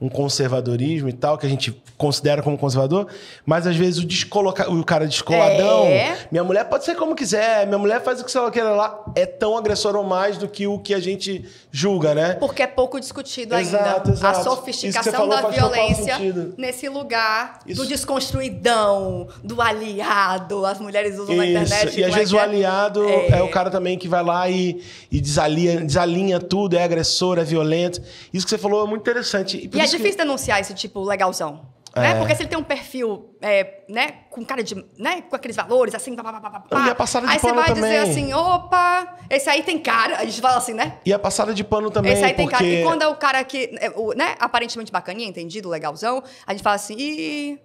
um conservadorismo e tal, que a gente considera como conservador, mas às vezes o, descoloca... o cara descoladão, é. minha mulher pode ser como quiser, minha mulher faz o que ela quer lá, é tão agressor ou mais do que o que a gente julga, né? Porque é pouco discutido exato, ainda. Exato. A sofisticação falou, da violência nesse lugar Isso. do desconstruidão, do aliado, as mulheres usam Isso. na internet. E às é vezes é o aliado é... é... o cara também que vai lá e, e desalinha, desalinha tudo, é agressor, é violento. Isso que você falou é muito interessante. E, e a é difícil denunciar esse tipo legalzão. Né? É. Né? Porque se ele tem um perfil, é, né, com cara de. Né, com aqueles valores, assim, pá, pá, pá, pá, E a passada de aí pano. Aí você vai também. dizer assim, opa, esse aí tem cara. A gente fala assim, né? E a passada de pano também. Esse aí tem porque... cara. E quando é o cara que. É, o, né, aparentemente bacaninha, entendido, legalzão, a gente fala assim, e.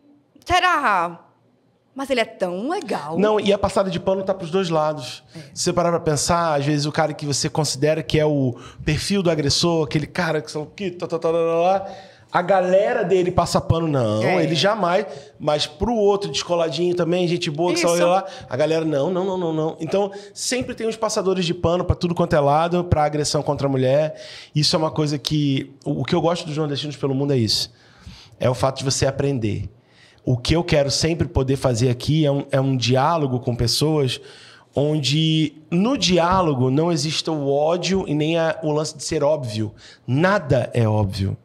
Será? Mas ele é tão legal. Não, e a passada de pano tá pros dois lados. É. Se você parar pra pensar, às vezes o cara que você considera que é o perfil do agressor, aquele cara que são. Que, tá, tá, tá, tá, tá, tá a galera dele passa pano, não. É. Ele jamais. Mas pro outro descoladinho também, gente boa que saiu lá, a galera, não, não, não, não, não. Então, sempre tem uns passadores de pano para tudo quanto é lado, pra agressão contra a mulher. Isso é uma coisa que. O que eu gosto dos nordestinos pelo mundo é isso. É o fato de você aprender. O que eu quero sempre poder fazer aqui é um, é um diálogo com pessoas onde no diálogo não exista o ódio e nem a, o lance de ser óbvio. Nada é óbvio.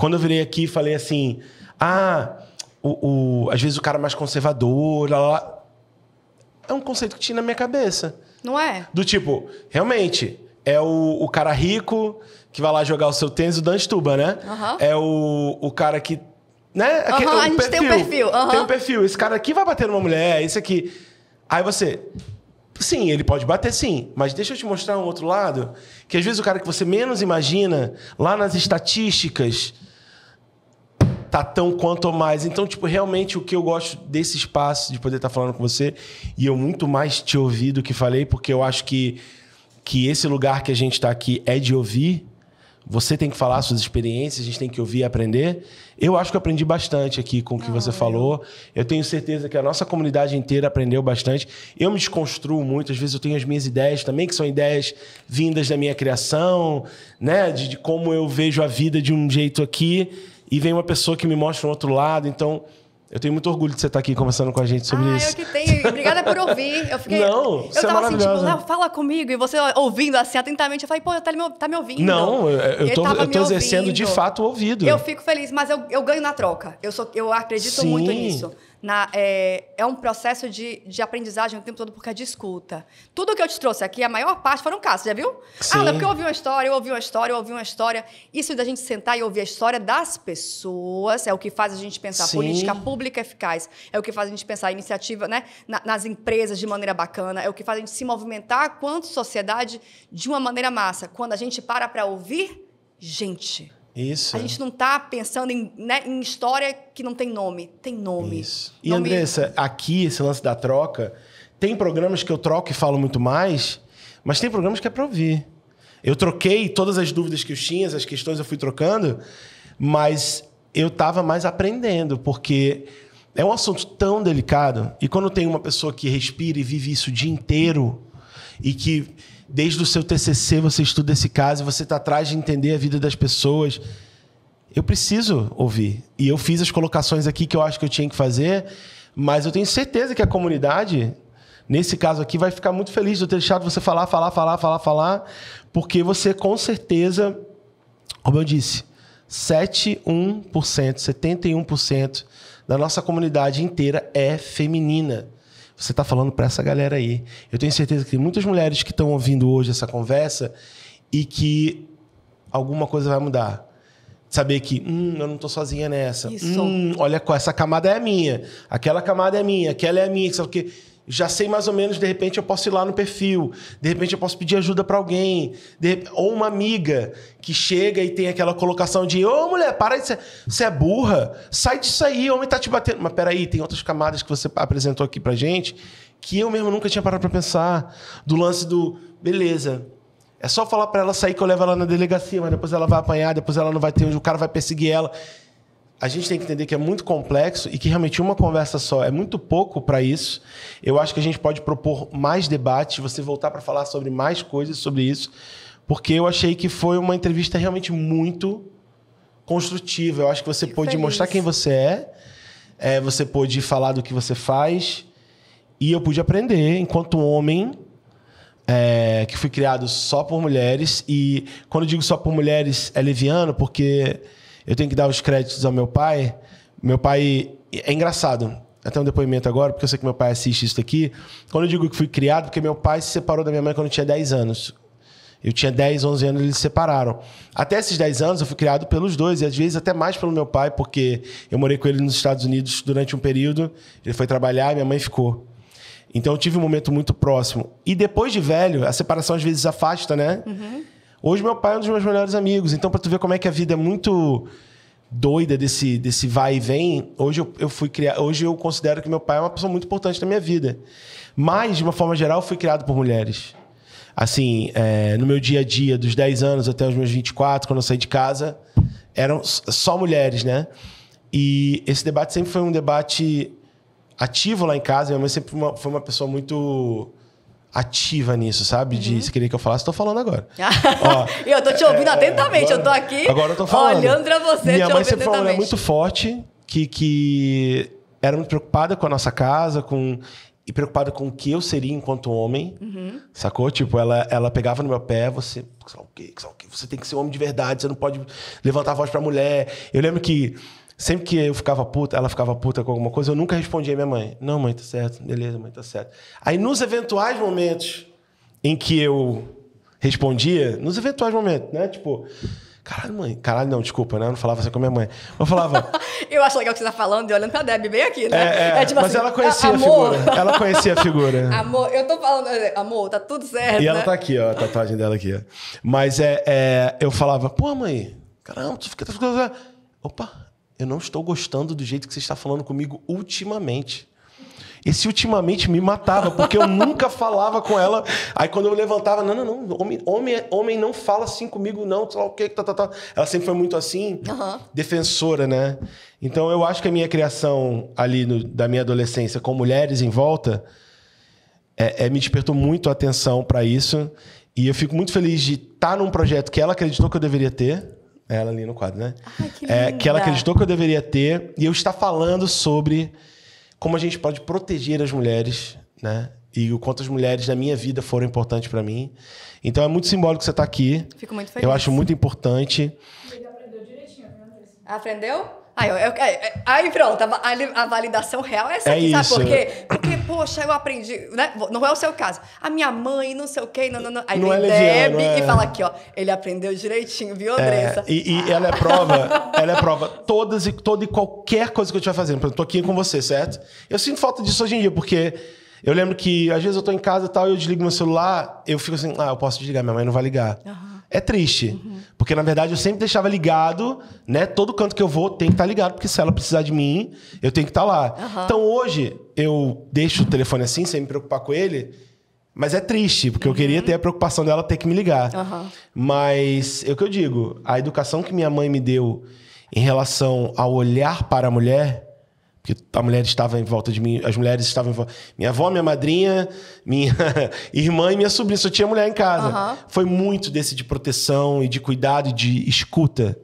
Quando eu virei aqui e falei assim: ah, o, o, às vezes o cara é mais conservador, lá, lá, é um conceito que tinha na minha cabeça. Não é? Do tipo, realmente, é o, o cara rico que vai lá jogar o seu tênis, o Dante Tuba, né? Uhum. É o, o cara que. Né? uhum, a gente perfil, tem um perfil. Uhum. Tem um perfil. Esse cara aqui vai bater numa mulher, esse aqui. Aí você. Sim, ele pode bater sim, mas deixa eu te mostrar um outro lado, que às vezes o cara que você menos imagina, lá nas estatísticas, tá tão quanto ou mais. Então, tipo, realmente o que eu gosto desse espaço, de poder estar tá falando com você, e eu muito mais te ouvi do que falei, porque eu acho que, que esse lugar que a gente está aqui é de ouvir. Você tem que falar suas experiências, a gente tem que ouvir e aprender. Eu acho que eu aprendi bastante aqui com o que ah, você falou. Eu tenho certeza que a nossa comunidade inteira aprendeu bastante. Eu me desconstruo muito, às vezes eu tenho as minhas ideias também, que são ideias vindas da minha criação, né? De, de como eu vejo a vida de um jeito aqui. E vem uma pessoa que me mostra um outro lado. Então, eu tenho muito orgulho de você estar aqui conversando com a gente sobre ah, isso. Ah, eu que tenho. Obrigada por ouvir. Eu fiquei... Não, Eu é tava é assim, tipo, fala comigo. E você ouvindo assim atentamente. Eu falei, pô, tá me, tá me ouvindo. Não, eu, eu tô, eu tô exercendo de fato o ouvido. Eu fico feliz, mas eu, eu ganho na troca. Eu, sou, eu acredito Sim. muito nisso na, é, é, um processo de, de aprendizagem o tempo todo porque é de escuta. Tudo que eu te trouxe aqui, a maior parte foram casos, já viu? Sim. Ah, não, porque eu ouvi uma história, eu ouvi uma história, eu ouvi uma história. Isso da gente sentar e ouvir a história das pessoas é o que faz a gente pensar Sim. política pública eficaz, é o que faz a gente pensar iniciativa né, na, nas empresas de maneira bacana, é o que faz a gente se movimentar quanto sociedade de uma maneira massa. Quando a gente para para ouvir, gente. Isso. A gente não está pensando em, né, em, história que não tem nome. Tem nome. Isso. E nome... Andressa, aqui, esse lance da troca, tem programas que eu troco e falo muito mais, mas tem programas que é para ouvir. Eu troquei todas as dúvidas que eu tinha, as questões eu fui trocando, mas eu estava mais aprendendo, porque é um assunto tão delicado. E quando tem uma pessoa que respira e vive isso o dia inteiro e que desde o seu TCC você estuda esse caso, você está atrás de entender a vida das pessoas. Eu preciso ouvir. E eu fiz as colocações aqui que eu acho que eu tinha que fazer, mas eu tenho certeza que a comunidade, nesse caso aqui, vai ficar muito feliz de eu ter deixado você falar, falar, falar, falar, falar, porque você com certeza, como eu disse, 71%, 71% da nossa comunidade inteira é feminina. Você está falando para essa galera aí. Eu tenho certeza que tem muitas mulheres que estão ouvindo hoje essa conversa e que alguma coisa vai mudar. Saber que, hum, eu não estou sozinha nessa. Isso. Hum, olha, essa camada é minha. Aquela camada é minha. Aquela é minha. Sabe o já sei mais ou menos, de repente eu posso ir lá no perfil, de repente eu posso pedir ajuda para alguém, de... ou uma amiga que chega e tem aquela colocação de ô mulher, para de ser, você é burra, sai disso aí, homem tá te batendo. Mas peraí, tem outras camadas que você apresentou aqui pra gente que eu mesmo nunca tinha parado pra pensar, do lance do beleza, é só falar para ela sair que eu levo ela na delegacia, mas depois ela vai apanhar, depois ela não vai ter onde o cara vai perseguir ela a gente tem que entender que é muito complexo e que realmente uma conversa só é muito pouco para isso. Eu acho que a gente pode propor mais debates, você voltar para falar sobre mais coisas sobre isso, porque eu achei que foi uma entrevista realmente muito construtiva. Eu acho que você Fico pôde feliz. mostrar quem você é, é, você pôde falar do que você faz e eu pude aprender enquanto homem. É, que fui criado só por mulheres, e quando digo só por mulheres, é leviano, porque eu tenho que dar os créditos ao meu pai. Meu pai. É engraçado, até um depoimento agora, porque eu sei que meu pai assiste isso aqui. Quando eu digo que fui criado, porque meu pai se separou da minha mãe quando eu tinha 10 anos. Eu tinha 10, 11 anos, eles se separaram. Até esses 10 anos, eu fui criado pelos dois, e às vezes até mais pelo meu pai, porque eu morei com ele nos Estados Unidos durante um período, ele foi trabalhar e minha mãe ficou. Então eu tive um momento muito próximo. E depois de velho, a separação às vezes afasta, né? Uhum. Hoje meu pai é um dos meus melhores amigos. Então, para tu ver como é que a vida é muito doida desse, desse vai e vem, hoje eu, eu fui criar, hoje eu considero que meu pai é uma pessoa muito importante na minha vida. Mas, de uma forma geral, eu fui criado por mulheres. Assim, é, no meu dia a dia, dos 10 anos até os meus 24, quando eu saí de casa, eram só mulheres, né? E esse debate sempre foi um debate ativo lá em casa. Minha mãe sempre foi uma, foi uma pessoa muito ativa nisso, sabe? Uhum. De se querer que eu falasse, tô falando agora. E é, eu tô te ouvindo é, atentamente, agora, eu tô aqui. Agora eu tô falando. Olhando pra você, Minha mãe sempre falou, é muito forte, que, que era muito preocupada com a nossa casa, com e preocupada com o que eu seria enquanto homem, uhum. sacou? Tipo, ela, ela pegava no meu pé, você, que, você tem que ser um homem de verdade, você não pode levantar a voz pra mulher. Eu lembro que sempre que eu ficava puta, ela ficava puta com alguma coisa, eu nunca respondia minha mãe. Não, mãe, tá certo. Beleza, mãe, tá certo. Aí nos eventuais momentos em que eu respondia, nos eventuais momentos, né? Tipo, caralho, mãe. Caralho, não, desculpa, né? Eu não falava assim com minha mãe. Eu falava. eu acho legal o que você tá falando e olhando pra Deb bem aqui, né? É, é, é tipo mas assim, ela conhecia a, figura. Ela conhecia a figura. amor, eu tô falando, amor, tá tudo certo. E né? ela tá aqui, ó, a tatuagem dela aqui, Mas é, é eu falava, pô, mãe, caramba, tu fica. Tu fica... Opa, eu não estou gostando do jeito que você está falando comigo ultimamente. Esse ultimamente me matava, porque eu nunca falava com ela. Aí quando eu levantava, não, não, não, homem, homem, homem não fala assim comigo, não, sei lá o que, tá, tá, tá. Ela sempre foi muito assim, uhum. defensora, né? Então eu acho que a minha criação ali no, da minha adolescência com mulheres em volta é, é me despertou muito a atenção para isso. E eu fico muito feliz de estar tá num projeto que ela acreditou que eu deveria ter. Ela ali no quadro, né? que linda. É, que ela acreditou que eu deveria ter. E eu está falando sobre como a gente pode proteger as mulheres, né? E o quanto as mulheres na minha vida foram importantes para mim. Então é muito simbólico você estar tá aqui. Fico muito feliz. Eu acho muito importante. Aprendeu direitinho, Aprendeu? Aí, eu, é, é, aí pronto, a, a, validação real é essa é aqui, sabe isso. por quê? Porque, poxa, eu aprendi, né? Não é o seu caso. A minha mãe, não sei o quê, não, não, não. Aí não vem é Deb é... e fala aqui, ó, ele aprendeu direitinho, viu, é, Andressa? É, e, e ela é prova, ela é prova. Todas e toda e qualquer coisa que eu estiver fazendo, por exemplo, tô aqui com você, certo? Eu sinto falta disso hoje em dia, porque eu lembro que às vezes eu tô em casa e tal, e eu desligo meu celular, eu fico assim, ah, eu posso desligar, minha mãe não vai ligar. Uhum é triste. Uhum. Porque, na verdade, eu sempre deixava ligado, né? Todo canto que eu vou tem que estar tá ligado, porque se ela precisar de mim, eu tenho que estar tá lá. Uhum. Então, hoje, eu deixo o telefone assim, sem me preocupar com ele. Mas é triste, porque uhum. eu queria uhum. ter a preocupação dela ter que me ligar. Mas é o que eu digo: a educação que minha mãe me deu em relação ao olhar para a mulher porque a mulher estava em volta de mim, as mulheres estavam em volta. Minha avó, minha madrinha, minha irmã e minha sobrinha. Só tinha mulher em casa. Uhum. Foi muito desse de proteção e de cuidado e de escuta.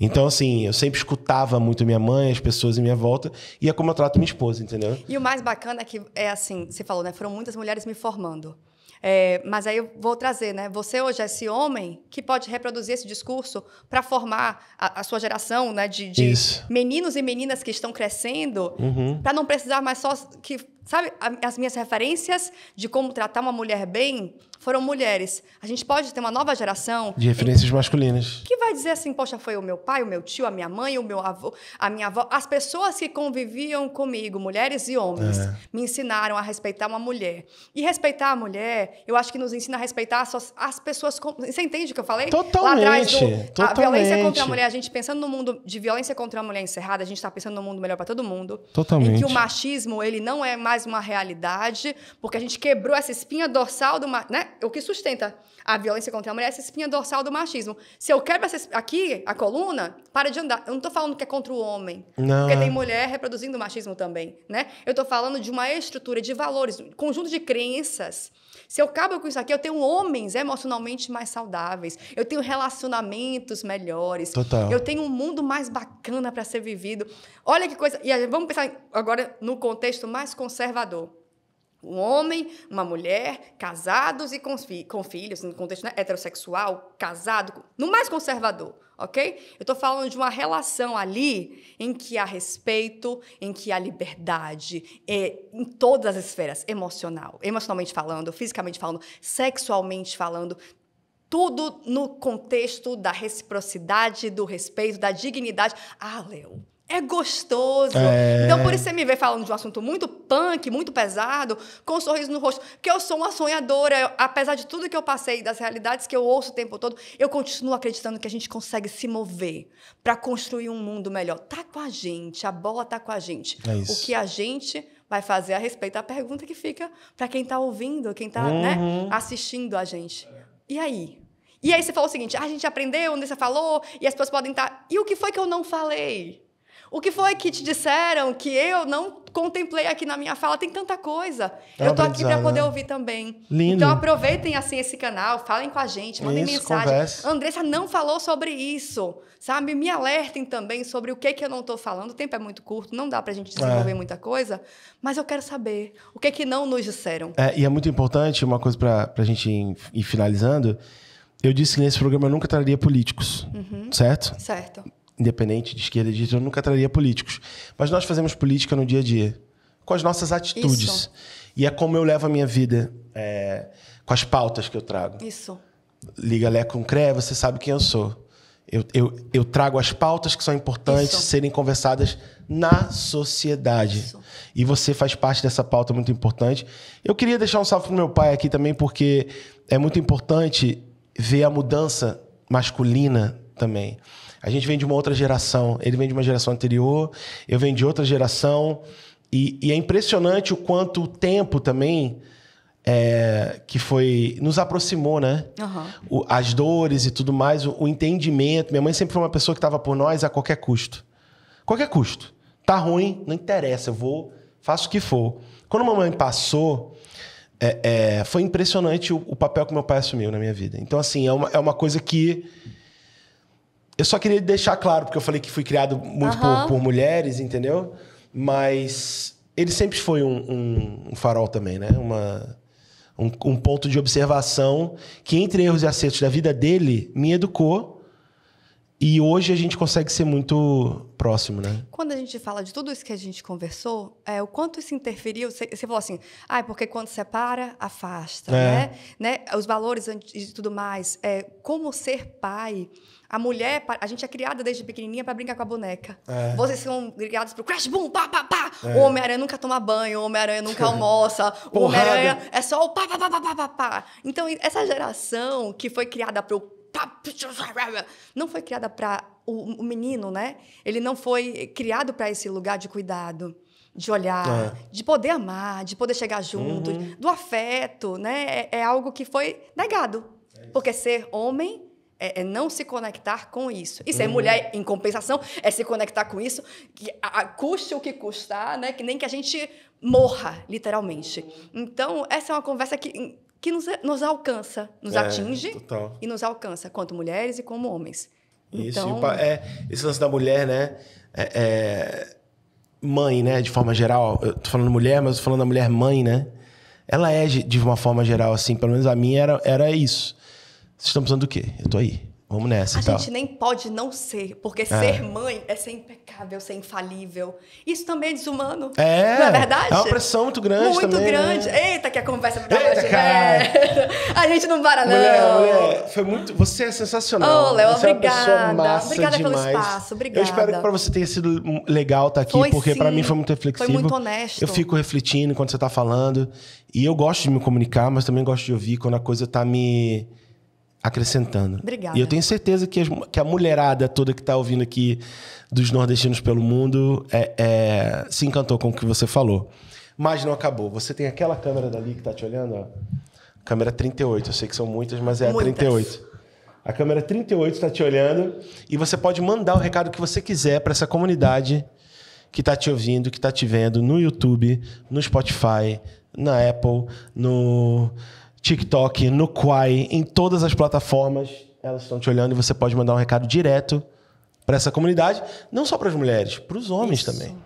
Então, assim, eu sempre escutava muito minha mãe, as pessoas em minha volta, e é como eu trato minha esposa, entendeu? E o mais bacana é que, é assim, você falou, né? Foram muitas mulheres me formando. É, mas aí eu vou trazer, né? Você hoje é esse homem que pode reproduzir esse discurso para formar a, a, sua geração, né? De, de meninos e meninas que estão crescendo, uhum. para não precisar mais só que sabe as minhas referências de como tratar uma mulher bem foram mulheres. A gente pode ter uma nova geração de referências em... masculinas. Que vai dizer assim, poxa, foi o meu pai, o meu tio, a minha mãe, o meu avô, a minha avó, as pessoas que conviviam comigo, mulheres e homens, é. me ensinaram a respeitar uma mulher. E respeitar a mulher, eu acho que nos ensina a respeitar as, as pessoas, com... você entende o que eu falei? Totalmente. Lá atrás do, totalmente. a violência contra a mulher, a gente pensando no mundo de violência contra a mulher encerrada, a gente está pensando no mundo melhor para todo mundo. Totalmente. Em que o machismo, ele não é mais uma realidade, porque a gente quebrou essa espinha dorsal do, né? o que sustenta a violência contra a mulher, é essa espinha dorsal do machismo. Se eu quebro essa, aqui, a coluna, para de andar. Eu não estou falando que é contra o homem. Não. Porque tem é. mulher reproduzindo o machismo também, né? Eu estou falando de uma estrutura de valores, um conjunto de crenças. Se eu acabo com isso aqui, eu tenho homens emocionalmente mais saudáveis, eu tenho relacionamentos melhores, Total. eu tenho um mundo mais bacana para ser vivido. Olha que coisa. E vamos pensar agora no contexto mais conservador um homem, uma mulher, casados e com, fi com filhos, no contexto né, heterossexual, casado, no mais conservador, ok? Eu estou falando de uma relação ali em que há respeito, em que há liberdade, é, em todas as esferas, emocional, emocionalmente falando, fisicamente falando, sexualmente falando, tudo no contexto da reciprocidade, do respeito, da dignidade. Ah, Léo, é gostoso. É... Então, por isso você me vê falando de um assunto muito punk, muito pesado, com um sorriso no rosto, que eu sou uma sonhadora. Eu, apesar de tudo que eu passei, das realidades que eu ouço o tempo todo, eu continuo acreditando que a gente consegue se mover para construir um mundo melhor. Tá com a gente, a bola tá com a gente. É o que a gente vai fazer a respeito da é pergunta que fica para quem está ouvindo, quem está né, uhum. né, assistindo a gente. E aí? E aí você falou o seguinte, ah, a gente aprendeu, onde você falou, e as pessoas podem estar... Tá- e o que foi que eu não falei? O que foi que te disseram que eu não contemplei aqui na minha fala? Tem tanta coisa. É eu tô aqui para poder né? ouvir também. Lindo. Então aproveitem assim esse canal, falem com a gente, mandem isso, mensagem. Conversa. Andressa não falou sobre isso, sabe? Me alertem também sobre o que que eu não estou falando. O tempo é muito curto, não dá pra gente desenvolver é. muita coisa, mas eu quero saber o que que não nos disseram. É, e é muito importante uma coisa para a gente ir, ir finalizando. Eu disse que nesse programa eu nunca traria políticos, uhum. certo? Certo independente de esquerda, de direita, eu nunca traria políticos. Mas nós fazemos política no dia a dia, com as nossas atitudes. Isso. E é como eu levo a minha vida, é, com as pautas que eu trago. Isso. Liga Lé com CRE, você sabe quem eu sou. Eu, eu, eu trago as pautas que são importantes Isso. serem conversadas na sociedade. Isso. E você faz parte dessa pauta muito importante. Eu queria deixar um salve pro meu pai aqui também, porque é muito importante ver a mudança masculina também. A gente vem de uma outra geração. Ele vem de uma geração anterior, eu venho de outra geração. E, e é impressionante o quanto o tempo também é, que foi. nos aproximou, né? Uhum. O, as dores e tudo mais, o, o entendimento. Minha mãe sempre foi uma pessoa que estava por nós a qualquer custo. Qualquer custo. Tá ruim, não interessa, eu vou, faço o que for. Quando mamãe passou, é, é, foi impressionante o, o, papel que meu pai assumiu na minha vida. Então, assim, é uma, é uma coisa que eu só queria deixar claro, porque eu falei que fui criado muito uhum. por, por, mulheres, entendeu? Mas ele sempre foi um, um, um farol também, né? Uma, um, um, ponto de observação que, entre erros e acertos da vida dele, me educou. E hoje a gente consegue ser muito próximo, né? Quando a gente fala de tudo isso que a gente conversou, é, o quanto isso interferiu? Você, falou assim, ah, porque quando separa, afasta, é. né? né? Os valores e tudo mais. É, como ser pai a mulher, a gente é criada desde pequenininha para brincar com a boneca. É. Vocês são criados pro crash, boom, pá, pá, pá. É. O Homem-Aranha nunca toma banho, o Homem-Aranha nunca almoça, o Homem-Aranha é só o pá, pá, pá, pá, pá, pá, Então, essa geração que foi criada pro não foi criada para o, o, menino, né? Ele não foi criado para esse lugar de cuidado, de olhar, é. de poder amar, de poder chegar junto, uhum. do afeto, né? É, é, algo que foi negado. É porque ser homem é, é, não se conectar com isso. E ser é uhum. mulher, em compensação, é se conectar com isso, que a, a, custe o que custar, né? Que nem que a gente morra, literalmente. Então, essa é uma conversa que, que nos, nos alcança, nos é, atinge total. e nos alcança, quanto mulheres e como homens. Isso, então... é, esse lance da mulher, né? É, é, mãe, né? De forma geral. Eu tô falando mulher, mas eu tô falando da mulher mãe, né? Ela é de uma forma geral, assim, pelo menos a minha era, era isso. Vocês estão precisando do quê? Eu tô aí. Vamos nessa. A então. gente nem pode não ser, porque é. ser mãe é ser impecável, ser infalível. Isso também é desumano. É. Não é verdade? É uma pressão muito grande. Muito também, né? grande. Né? Eita, que a conversa pra Eita, cara. É. A gente não para, não. Mulher, mulher, foi muito. Você é sensacional. Ô, Léo, é obrigada. É obrigada demais. pelo espaço. Obrigada. Eu espero que pra você tenha sido legal estar tá aqui, foi, porque sim. pra mim foi muito reflexivo. Foi muito honesto. Eu fico refletindo enquanto você tá falando. E eu gosto de me comunicar, mas também gosto de ouvir quando a coisa tá me acrescentando. Obrigada. E eu tenho certeza que, as, que a mulherada toda que está ouvindo aqui dos nordestinos pelo mundo é, é, se encantou com o que você falou. Mas não acabou. Você tem aquela câmera dali que está te olhando, ó. Câmera 38. Eu sei que são muitas, mas é muitas. a 38. A câmera 38 está te olhando e você pode mandar o recado que você quiser para essa comunidade que está te ouvindo, que está te vendo no YouTube, no Spotify, na Apple, no TikTok, no Quai, em todas as plataformas. Elas estão te olhando e você pode mandar um recado direto para essa comunidade, não só para as mulheres, para os homens Isso. também.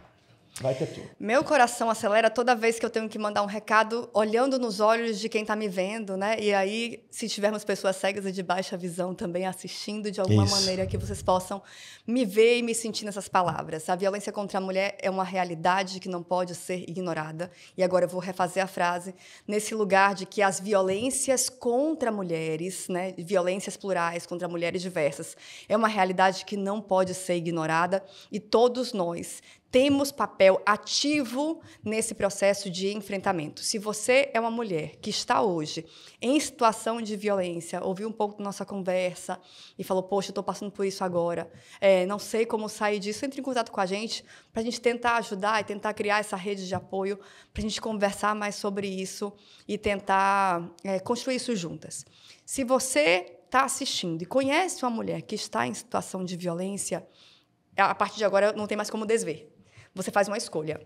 Vai ter tudo. Meu coração acelera toda vez que eu tenho que mandar um recado olhando nos olhos de quem está me vendo, né? E aí, se tivermos pessoas cegas e de baixa visão também assistindo de alguma Isso. maneira que vocês possam me ver e me sentir nessas palavras. A violência contra a mulher é uma realidade que não pode ser ignorada. E agora eu vou refazer a frase nesse lugar de que as violências contra mulheres, né, violências plurais contra mulheres diversas, é uma realidade que não pode ser ignorada e todos nós temos papel ativo nesse processo de enfrentamento. Se você é uma mulher que está hoje em situação de violência, ouviu um pouco da nossa conversa e falou, poxa, eu estou passando por isso agora, é, não sei como sair disso, entre em contato com a gente para a gente tentar ajudar e tentar criar essa rede de apoio, para a gente conversar mais sobre isso e tentar é, construir isso juntas. Se você está assistindo e conhece uma mulher que está em situação de violência, a partir de agora não tem mais como desver você faz uma escolha.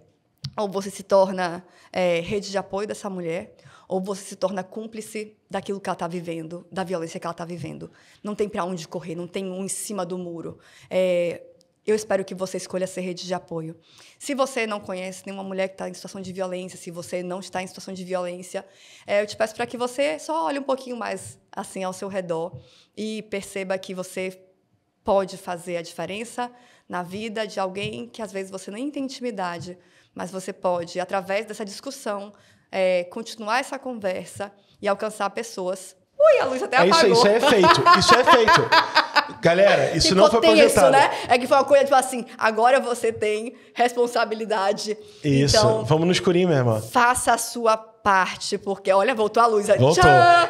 Ou você se torna é, rede de apoio dessa mulher, ou você se torna cúmplice daquilo que ela está vivendo, da violência que ela está vivendo. Não tem para onde correr, não tem um em cima do muro. É, eu espero que você escolha ser rede de apoio. Se você não conhece nenhuma mulher que está em situação de violência, se você não está em situação de violência, é, eu te peço para que você só olhe um pouquinho mais assim ao seu redor e perceba que você pode fazer a diferença na vida de alguém que às vezes você nem tem intimidade, mas você pode, através dessa discussão, é, continuar essa conversa e alcançar pessoas. Ui, a luz até é apagou. Isso, é isso é feito isso é feito Galera, isso Ficou não foi projetado. Isso, né? É que foi uma coisa tipo assim, agora você tem responsabilidade. Isso, então, vamos no escurinho mesmo. Faça a sua parte, porque olha, voltou a luz. voltou.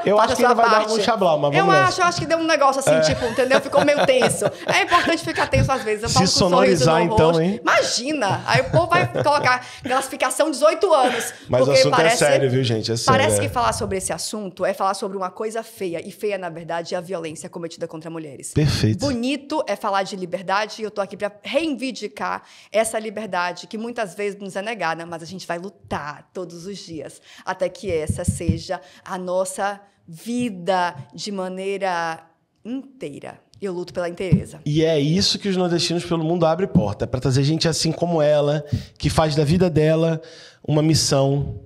eu acho que ainda vai parte. dar um chablau, mas vamos Eu nessa. acho, eu acho que deu um negócio assim, é. tipo, entendeu? Ficou meio tenso. É importante ficar tenso às vezes. Eu falo Se com sonorizar, um então, rosto. hein? Imagina! Aí o povo vai colocar classificação 18 anos. Mas o assunto é parece, é sério, viu, gente? É sério, parece é. que falar sobre esse assunto é falar sobre uma coisa feia. E feia, na verdade, é a violência cometida contra mulheres. Perfeito. Bonito é falar de liberdade e eu tô aqui para reivindicar essa liberdade que muitas vezes nos é negada, mas a gente vai lutar todos os dias até que essa seja a nossa vida de maneira inteira. Eu luto pela inteireza. E é isso que os nordestinos pelo mundo abre porta, para trazer gente assim como ela, que faz da vida dela uma missão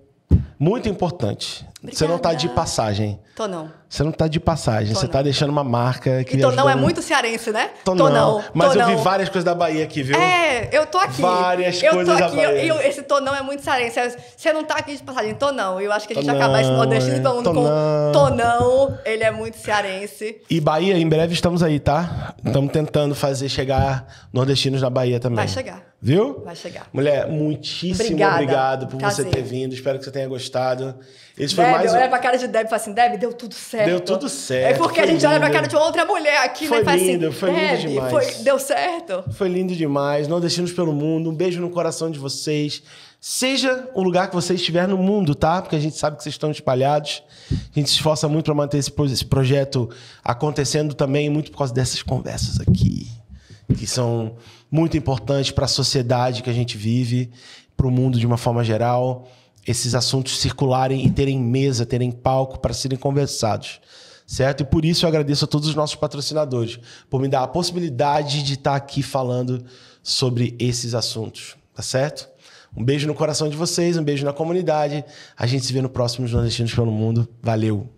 muito importante. Obrigada. Você não tá de passagem. Tô não. Você não tá de passagem, tô você tá não. tá deixando uma marca que. E tô não é muito cearense, né? Tô, tô não. não. Mas tô eu não. vi várias coisas da Bahia aqui, viu? É, eu tô aqui. Várias eu coisas aqui, da Bahia. Eu, eu, esse tô não é muito cearense. É, você não tá aqui de passagem, tô não. Eu acho que a gente acaba esse nordestino é. todo mundo tô com não. tô não. Ele é muito cearense. E Bahia, em breve estamos aí, tá? Estamos tentando fazer chegar nordestinos na Bahia também. Vai chegar. Viu? Vai chegar. Mulher, muitíssimo Obrigada. obrigado por Prazer. você ter vindo. Espero que você tenha gostado. Eles mais... eu olho pra cara de Deb e falo assim, Deb, deu tudo certo. Deu tudo é certo. É porque a gente olha olha pra cara de outra mulher aqui, foi né? Foi assim, lindo, assim, foi lindo demais. Foi, deu certo. Foi lindo demais. não destinos pelo mundo, um beijo no coração de vocês. Seja o lugar que você estiver no mundo, tá? Porque a gente sabe que vocês estão espalhados. A gente se esforça muito para manter esse, esse projeto acontecendo também, muito por causa dessas conversas aqui, que são muito importantes para a sociedade que a gente vive, para o mundo de uma forma geral esses assuntos circularem e terem mesa, terem palco para serem conversados. Certo? E por isso eu agradeço a todos os nossos patrocinadores por me dar a possibilidade de estar aqui falando sobre esses assuntos. Tá certo? Um beijo no coração de vocês, um beijo na comunidade. A gente se vê no próximo Nordestinos pelo Mundo. Valeu!